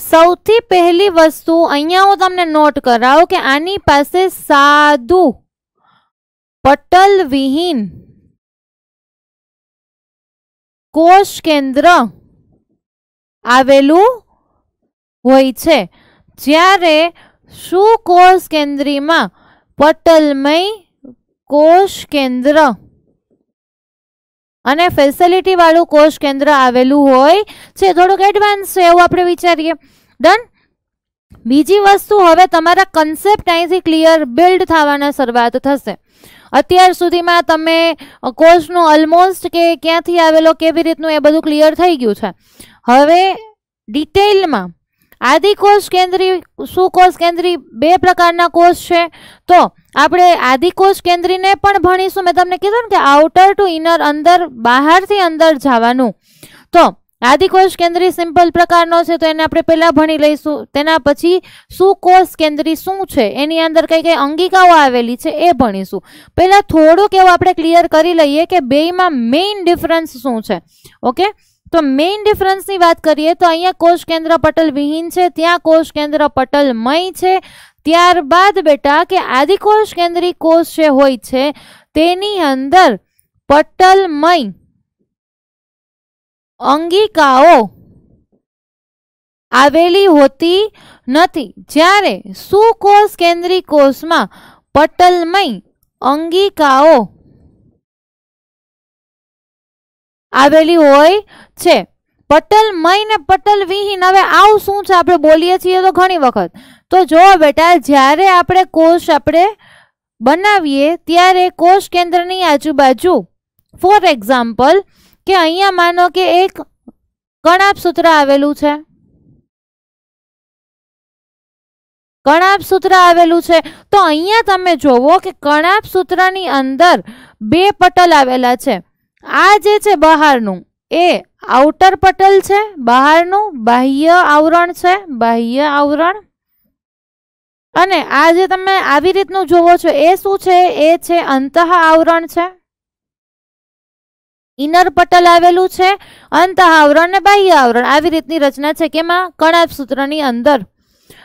સૌથી પહેલી વસ્તુ અહીંયા હું તમને નોટ કરાવું કે આની પાસે સાદું પટલ વિહીન કોષ કેન્દ્ર આવેલું હોય છે જ્યારે શું કોષ કેન્દ્રીમાં પટલમય કોષ કેન્દ્ર અને ફેસિલિટી કોષ કેન્દ્ર આવેલું હોય છે થોડુંક એડવાન્સ છે એવું આપણે વિચારીએ ડન બીજી વસ્તુ હવે તમારા કન્સેપ્ટ અહીંથી ક્લિયર બિલ્ડ થવાના શરૂઆત થશે અત્યાર સુધીમાં તમે કોષનું ઓલમોસ્ટ કે ક્યાંથી આવેલો કેવી રીતનું એ બધું ક્લિયર થઈ ગયું છે હવે ડિટેલમાં આદિ કોષ કેન્દ્રી સુકોષ કેન્દ્રી બે પ્રકારના કોષ છે તો આપણે આદિ કોષ કેન્દ્રીને પણ ભણીશું મેં તમને કીધું ને કે આઉટર ટુ ઇનર અંદર બહારથી અંદર જવાનું તો આદિકોષ કેન્દ્રી સિમ્પલ પ્રકારનો છે તો એને આપણે પહેલાં ભણી લઈશું તેના પછી સુકોષ કેન્દ્રી શું છે એની અંદર કઈ કઈ અંગિકાઓ આવેલી છે એ ભણીશું પહેલાં થોડુંક એવું આપણે ક્લિયર કરી લઈએ કે બેયમાં મેઇન ડિફરન્સ શું છે ઓકે તો મેઇન ડિફરન્સની વાત કરીએ તો અહીંયા કોષ કેન્દ્ર પટલ વિહીન છે ત્યાં કોષ કેન્દ્ર પટલમય છે ત્યારબાદ બેટા કે આદિકોષ કેન્દ્રી કોષ જે હોય છે તેની અંદર પટલમય અંગિકાઓ આવેલી હોતી નથી જ્યારે સુકોષ કેન્દ્રી કોષમાં પટલમય અંગિકાઓ આવેલી હોય છે પટલમય ને પટલ વિહીન હવે આવું શું છે આપણે બોલીએ છીએ તો ઘણી વખત તો જો બેટા જ્યારે આપણે કોષ આપણે બનાવીએ ત્યારે કોષ કેન્દ્રની આજુબાજુ ફોર એક્ઝામ્પલ કે અહીંયા માનો કે એક કણાપ સૂત્ર આવેલું છે કણાપ સૂત્ર આવેલું છે તો અહીંયા તમે જોવો કે કણાપ સૂત્રની અંદર બે પટલ આવેલા છે આ જે છે બહારનું એ આઉટર પટલ છે બહારનું બાહ્ય આવરણ છે બાહ્ય આવરણ અને આ જે તમે આવી રીતનું જોવો છો એ શું છે એ છે અંતઃ આવરણ છે ઇનર પટલ આવેલું છે અંતઃ આવરણ ને બાહ્ય આવરણ આવી રીતની રચના છે કેમાં કણાભ સૂત્રની અંદર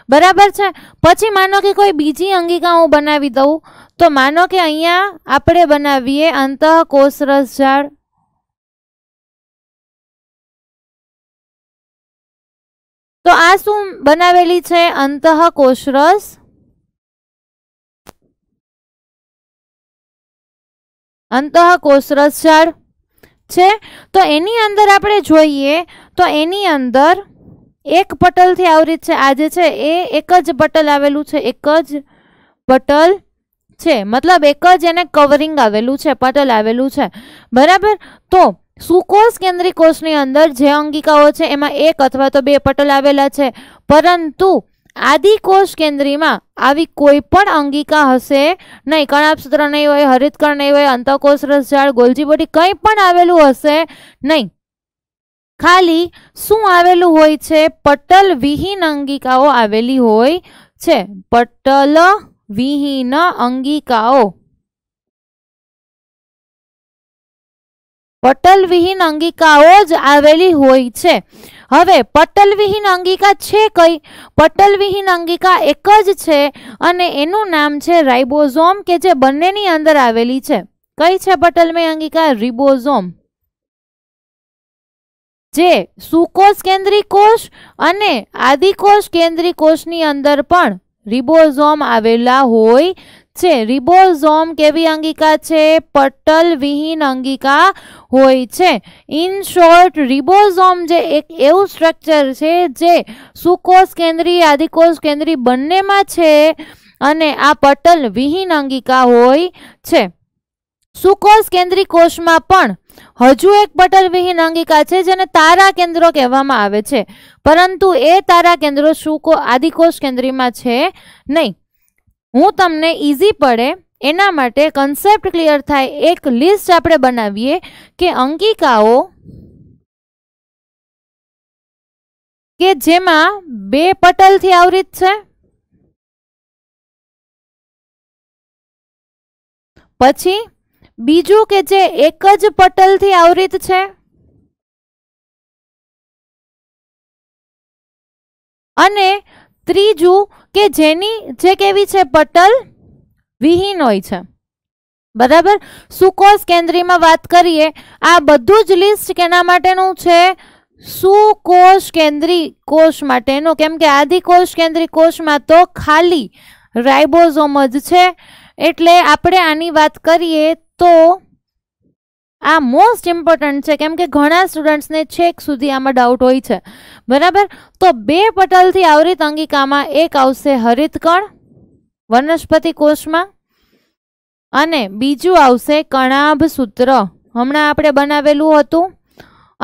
બરાબર છે પછી માનો કે કોઈ બીજી અંગિકા હું બનાવી દઉં તો માનો કે અહીંયા આપણે બનાવીએ અંતઃ કોષરસ ઝાડ તો આ શું બનાવેલી છે અંતઃકોષરસ અંતઃકોષરસ અંતઃ ઝાડ છે તો એની અંદર આપણે જોઈએ તો એની અંદર એક પટલથી આવરિત છે આજે છે એ એક જ બટલ આવેલું છે એક જ બટલ છે મતલબ એક જ એને કવરિંગ આવેલું છે પટલ આવેલું છે બરાબર તો સુકોષ કેન્દ્રી કોષની અંદર જે અંગિકાઓ છે એમાં એક અથવા તો બે પટલ આવેલા છે પરંતુ આદિકોષ કેન્દ્રીમાં આવી કોઈ પણ અંગિકા હશે નહીં કણાપસૂત્ર નહીં હોય હરિતકણ નહીં હોય અંતકોષ રસજાળ ગોલજી બોટી કંઈ પણ આવેલું હશે નહીં ખાલી શું આવેલું હોય છે પટલ વિહીન અંગિકાઓ આવેલી હોય છે પટલ વિહીન અંગિકાઓ પટલ વિહીન અંગિકાઓ જ આવેલી હોય છે હવે પટલ વિહીન અંગિકા છે કઈ પટલ વિહીન અંગિકા એક જ છે અને એનું નામ છે રાઇબોઝોમ કે જે બંનેની અંદર આવેલી છે કઈ છે પટલમય અંગિકા રિબોઝોમ જે સુકોષ કેન્દ્રી કોષ અને આદિકોષ કેન્દ્રી કોષની અંદર પણ રિબોઝોમ આવેલા હોય છે રિબોઝોમ કેવી અંગિકા છે પટલ વિહીન અંગિકા હોય છે ઇન શોર્ટ રિબોઝોમ જે એક એવું સ્ટ્રક્ચર છે જે સુકોષ કેન્દ્રી આદિકોષ કેન્દ્રી બંનેમાં છે અને આ પટલ વિહીન અંગિકા હોય છે સુકોષ કેન્દ્રી કોષમાં પણ હજુ એક બટર અંગિકા છે જેને તારા કેન્દ્રો કહેવામાં આવે છે પરંતુ એ તારા કેન્દ્રો શુકો આદિકોષ કેન્દ્રીમાં છે નહીં હું તમને ઇઝી પડે એના માટે કન્સેપ્ટ ક્લિયર થાય એક લિસ્ટ આપણે બનાવીએ કે અંગિકાઓ કે જેમાં બે પટલથી આવૃત છે પછી બીજું કે જે એક જ પટલથી આવૃત છે અને ત્રીજું કે જેની જે કેવી છે પટલ વિહીન હોય છે બરાબર સુકોષ કેન્દ્રીમાં વાત કરીએ આ બધું જ લિસ્ટ કેના માટેનું છે સુકોષ કેન્દ્રી કોષ માટેનું કેમ કે આદિકોષ કેન્દ્રી કોષમાં તો ખાલી રાઇબોઝોમ જ છે એટલે આપણે આની વાત કરીએ તો આ મોસ્ટ ઇમ્પોર્ટન્ટ છે કેમ કે ઘણા સ્ટુડન્ટ્સને છેક સુધી આમાં ડાઉટ હોય છે બરાબર તો બે પટલથી આવૃત અંગિકામાં એક આવશે હરિતકણ વનસ્પતિ કોષમાં અને બીજું આવશે કણાભ સૂત્ર હમણાં આપણે બનાવેલું હતું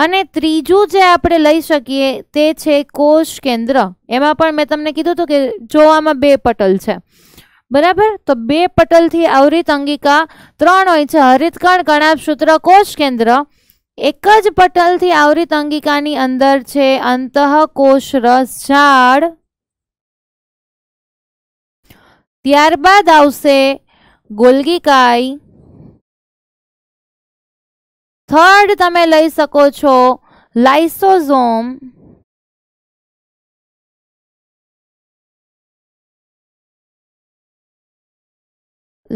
અને ત્રીજું જે આપણે લઈ શકીએ તે છે કોષ કેન્દ્ર એમાં પણ મેં તમને કીધું હતું કે જોવામાં બે પટલ છે બરાબર તો બે પટલથી આવૃત અંગિકા ત્રણ હોય છે હરિતકણ કણાભ સૂત્રકોષ કેન્દ્ર એક જ પટલથી આવૃત અંગિકાની અંદર છે અંતઃકોષ રસ ઝાડ ત્યારબાદ આવશે ગોલગીકાય થર્ડ તમે લઈ શકો છો લાઇસોઝોમ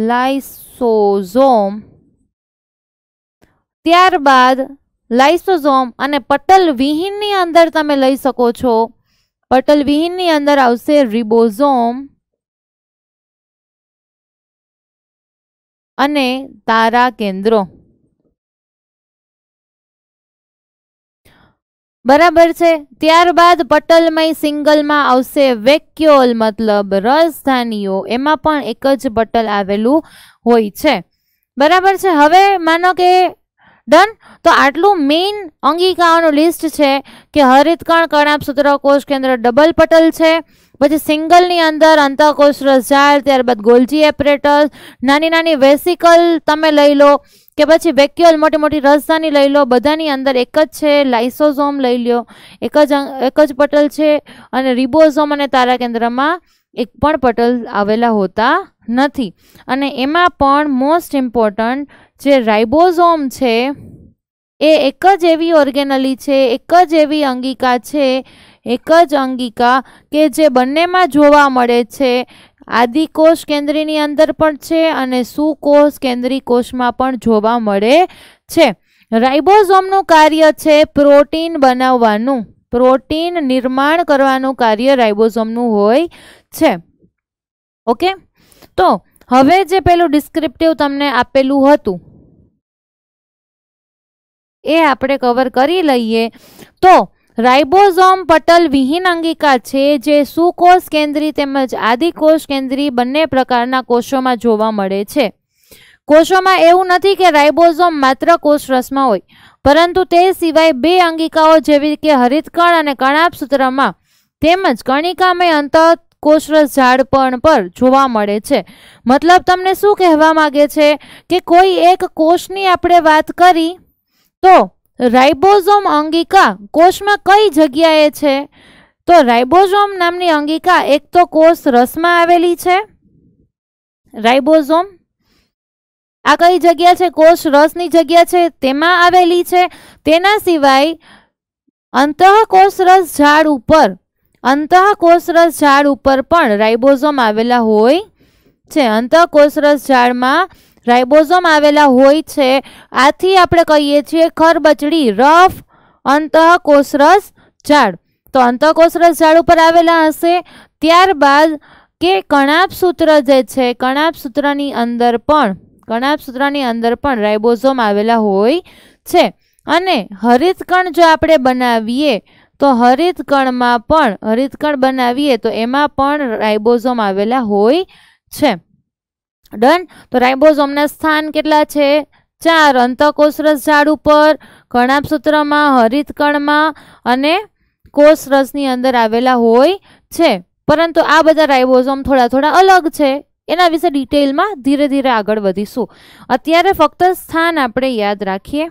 લાઇસોઝોમ ત્યારબાદ લાઇસોઝોમ અને પટલ વિહીનની અંદર તમે લઈ શકો છો પટલ વિહીનની અંદર આવશે રિબોઝોમ અને તારા કેન્દ્રો બરાબર છે ત્યારબાદ પટલમય સિંગલમાં આવશે વેક્યોલ મતલબ રસધાનીઓ એમાં પણ એક જ પટલ આવેલું હોય છે બરાબર છે હવે માનો કે ડન તો આટલું મેઇન અંગિકાઓનું લિસ્ટ છે કે હરિતકણ કણાપ સૂત્રકોષ કેન્દ્ર ડબલ પટલ છે પછી સિંગલની અંદર અંતઃકોષ રસજાળ ત્યારબાદ ગોલ્જી એપરેટસ નાની નાની વેસિકલ તમે લઈ લો કે પછી વેક્યુઅલ મોટી મોટી રાજધાની લઈ લો બધાની અંદર એક જ છે લાઇસોઝોમ લઈ લો એક જ એક જ પટલ છે અને રિબોઝોમ અને તારા કેન્દ્રમાં એક પણ પટલ આવેલા હોતા નથી અને એમાં પણ મોસ્ટ ઇમ્પોર્ટન્ટ જે રાઇબોઝોમ છે એ એક જ એવી ઓર્ગેનલી છે એક જ એવી અંગિકા છે એક જ અંગિકા કે જે બંનેમાં જોવા મળે છે આદિકોષ કેન્દ્રીની અંદર પણ છે અને સુકોષ કેન્દ્રી કોષમાં પણ જોવા મળે છે રાઇબોઝોમનું કાર્ય છે પ્રોટીન બનાવવાનું પ્રોટીન નિર્માણ કરવાનું કાર્ય રાઇબોઝોમનું હોય છે ઓકે તો હવે જે પેલું ડિસ્ક્રિપ્ટિવ તમને આપેલું હતું એ આપણે કવર કરી લઈએ તો રાઇબોઝોમ પટલ વિહીન અંગિકા છે જે સુકોષ કેન્દ્રી તેમજ આદિકોષ કેન્દ્રી બંને પ્રકારના કોષોમાં જોવા મળે છે કોષોમાં એવું નથી કે રાઇબોઝોમ માત્ર કોષરસમાં હોય પરંતુ તે સિવાય બે અંગિકાઓ જેવી કે હરિતકણ અને કણાપ સૂત્રમાં તેમજ કણિકામય અંત કોષરસ ઝાડ પણ પર જોવા મળે છે મતલબ તમને શું કહેવા માગે છે કે કોઈ એક કોષની આપણે વાત કરી તો રાઇબોઝોમ અંગિકા કોષમાં કઈ જગ્યાએ છે તો રાઇબોઝોમ નામની અંગિકા એક તો કોષ રસમાં આવેલી છે રાઇબોઝોમ આ કઈ જગ્યા છે કોષ રસની જગ્યા છે તેમાં આવેલી છે તેના સિવાય અંતઃકોષરસ ઝાડ ઉપર અંતઃકોષરસ ઝાડ ઉપર પણ રાઇબોઝોમ આવેલા હોય છે અંતઃકોષરસ ઝાડમાં રાઇબોઝોમ આવેલા હોય છે આથી આપણે કહીએ છીએ ખરબચડી રફ અંતઃકોષરસ ઝાડ તો અંતઃકોષરસ ઝાડ ઉપર આવેલા હશે ત્યારબાદ કે કણાપસૂત્ર જે છે કણાપ અંદર પણ કણાપ અંદર પણ રાઇબોઝોમ આવેલા હોય છે અને હરિતકણ જો આપણે બનાવીએ તો હરિતકણમાં પણ હરિતકણ બનાવીએ તો એમાં પણ રાઇબોઝોમ આવેલા હોય છે ડન તો રાઇબોઝોમના સ્થાન કેટલા છે ચાર અંતકોષરસ ઝાડ ઉપર કણાપસૂત્રમાં હરિતકણમાં અને કોષરસની અંદર આવેલા હોય છે પરંતુ આ બધા રાઇબોઝોમ થોડા થોડા અલગ છે એના વિશે ડિટેલમાં ધીરે ધીરે આગળ વધીશું અત્યારે ફક્ત સ્થાન આપણે યાદ રાખીએ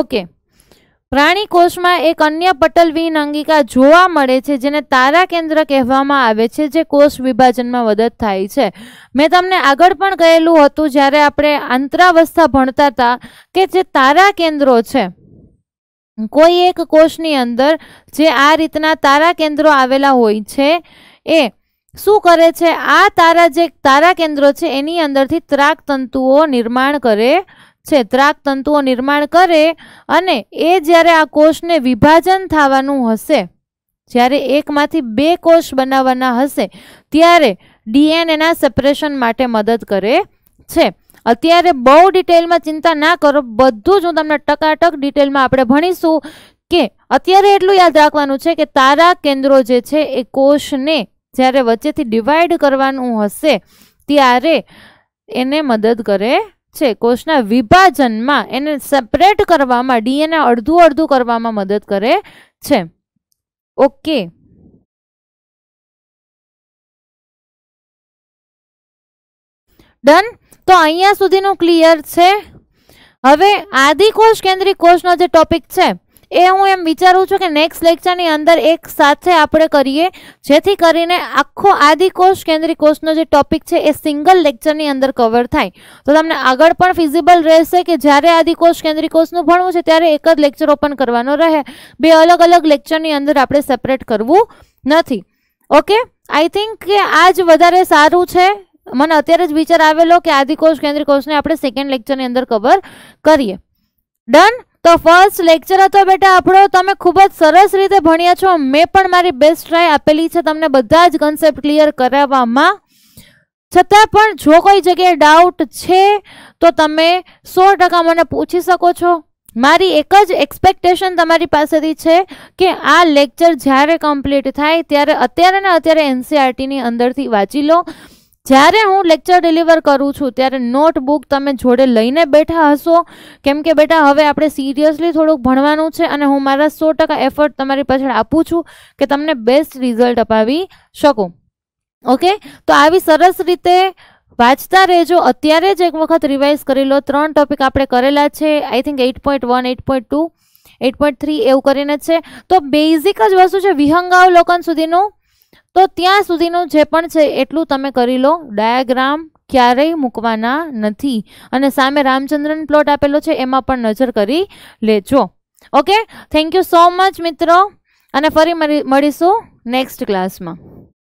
ઓકે પ્રાણી કોષમાં એક અન્ય પટલવિહીન અંગિકા જોવા મળે છે જેને તારા કેન્દ્ર કહેવામાં આવે છે જે કોષ વિભાજનમાં મદદ થાય છે મેં તમને આગળ પણ કહેલું હતું જ્યારે આપણે અંતરાવસ્થા ભણતા હતા કે જે તારા કેન્દ્રો છે કોઈ એક કોષની અંદર જે આ રીતના તારા કેન્દ્રો આવેલા હોય છે એ શું કરે છે આ તારા જે તારા કેન્દ્રો છે એની અંદરથી ત્રાક તંતુઓ નિર્માણ કરે છે છે ત્રાક તંતુઓ નિર્માણ કરે અને એ જ્યારે આ કોષને વિભાજન થવાનું હશે જ્યારે એકમાંથી બે કોષ બનાવવાના હશે ત્યારે ડીએનએના સેપરેશન માટે મદદ કરે છે અત્યારે બહુ ડિટેલમાં ચિંતા ના કરો બધું જ હું તમને ટકાટક ડિટેલમાં આપણે ભણીશું કે અત્યારે એટલું યાદ રાખવાનું છે કે તારા કેન્દ્રો જે છે એ કોષને જ્યારે વચ્ચેથી ડિવાઈડ કરવાનું હશે ત્યારે એને મદદ કરે છે કોષના વિભાજનમાં એને સેપરેટ કરવામાં ડીએનએ અડધું અડધું કરવામાં મદદ કરે છે ઓકે ડન તો અહીંયા સુધીનું ક્લિયર છે હવે આદિકોષ કેન્દ્રિત કોષનો જે ટોપિક છે એ હું એમ વિચારું છું કે નેક્સ્ટ લેક્ચરની અંદર એક સાથે આપણે કરીએ જેથી કરીને આખો આદિકોષ કેન્દ્રીય કોષનો જે ટોપિક છે એ સિંગલ લેક્ચરની અંદર કવર થાય તો તમને આગળ પણ ફિઝિબલ રહેશે કે જ્યારે આદિકોષ કેન્દ્રીય કોષનું ભણવું છે ત્યારે એક જ લેક્ચર ઓપન કરવાનો રહે બે અલગ અલગ લેક્ચરની અંદર આપણે સેપરેટ કરવું નથી ઓકે આઈ થિંક કે આ જ વધારે સારું છે મને અત્યારે જ વિચાર આવેલો કે આદિકોષ કેન્દ્રીય કોષને આપણે સેકન્ડ લેક્ચરની અંદર કવર કરીએ ડન તો ફર્સ્ટ લેક્ચર હતો બેટા આપણો તમે ખૂબ જ સરસ રીતે ભણ્યા છો મેં પણ મારી બેસ્ટ ટ્રાય આપેલી છે તમને બધા જ કન્સેપ્ટ ક્લિયર કરાવવામાં છતાં પણ જો કોઈ જગ્યાએ ડાઉટ છે તો તમે સો ટકા મને પૂછી શકો છો મારી એક જ એક્સપેક્ટેશન તમારી પાસેથી છે કે આ લેક્ચર જ્યારે કમ્પ્લીટ થાય ત્યારે અત્યારે ને અત્યારે એનસીઆરટીની e અંદરથી વાંચી લો જ્યારે હું લેક્ચર ડિલિવર કરું છું ત્યારે નોટબુક તમે જોડે લઈને બેઠા હશો કેમ કે બેટા હવે આપણે સિરિયસલી થોડુંક ભણવાનું છે અને હું મારા સો ટકા એફર્ટ તમારી પાછળ આપું છું કે તમને બેસ્ટ રિઝલ્ટ અપાવી શકું ઓકે તો આવી સરસ રીતે વાંચતા રહેજો અત્યારે જ એક વખત રિવાઇઝ કરી લો ત્રણ ટોપિક આપણે કરેલા છે I think eight point one eight point two eight point three એવું કરીને છે તો બેઝિક જ વસ્તુ છે વિહંગાવલોકન સુધીનું તો ત્યાં સુધીનું જે પણ છે એટલું તમે કરી લો ડાયાગ્રામ ક્યારેય મૂકવાના નથી અને સામે રામચંદ્રન પ્લોટ આપેલો છે એમાં પણ નજર કરી લેજો okay thank you so much મિત્રો અને ફરી મળીશું નેક્સ્ટ ક્લાસમાં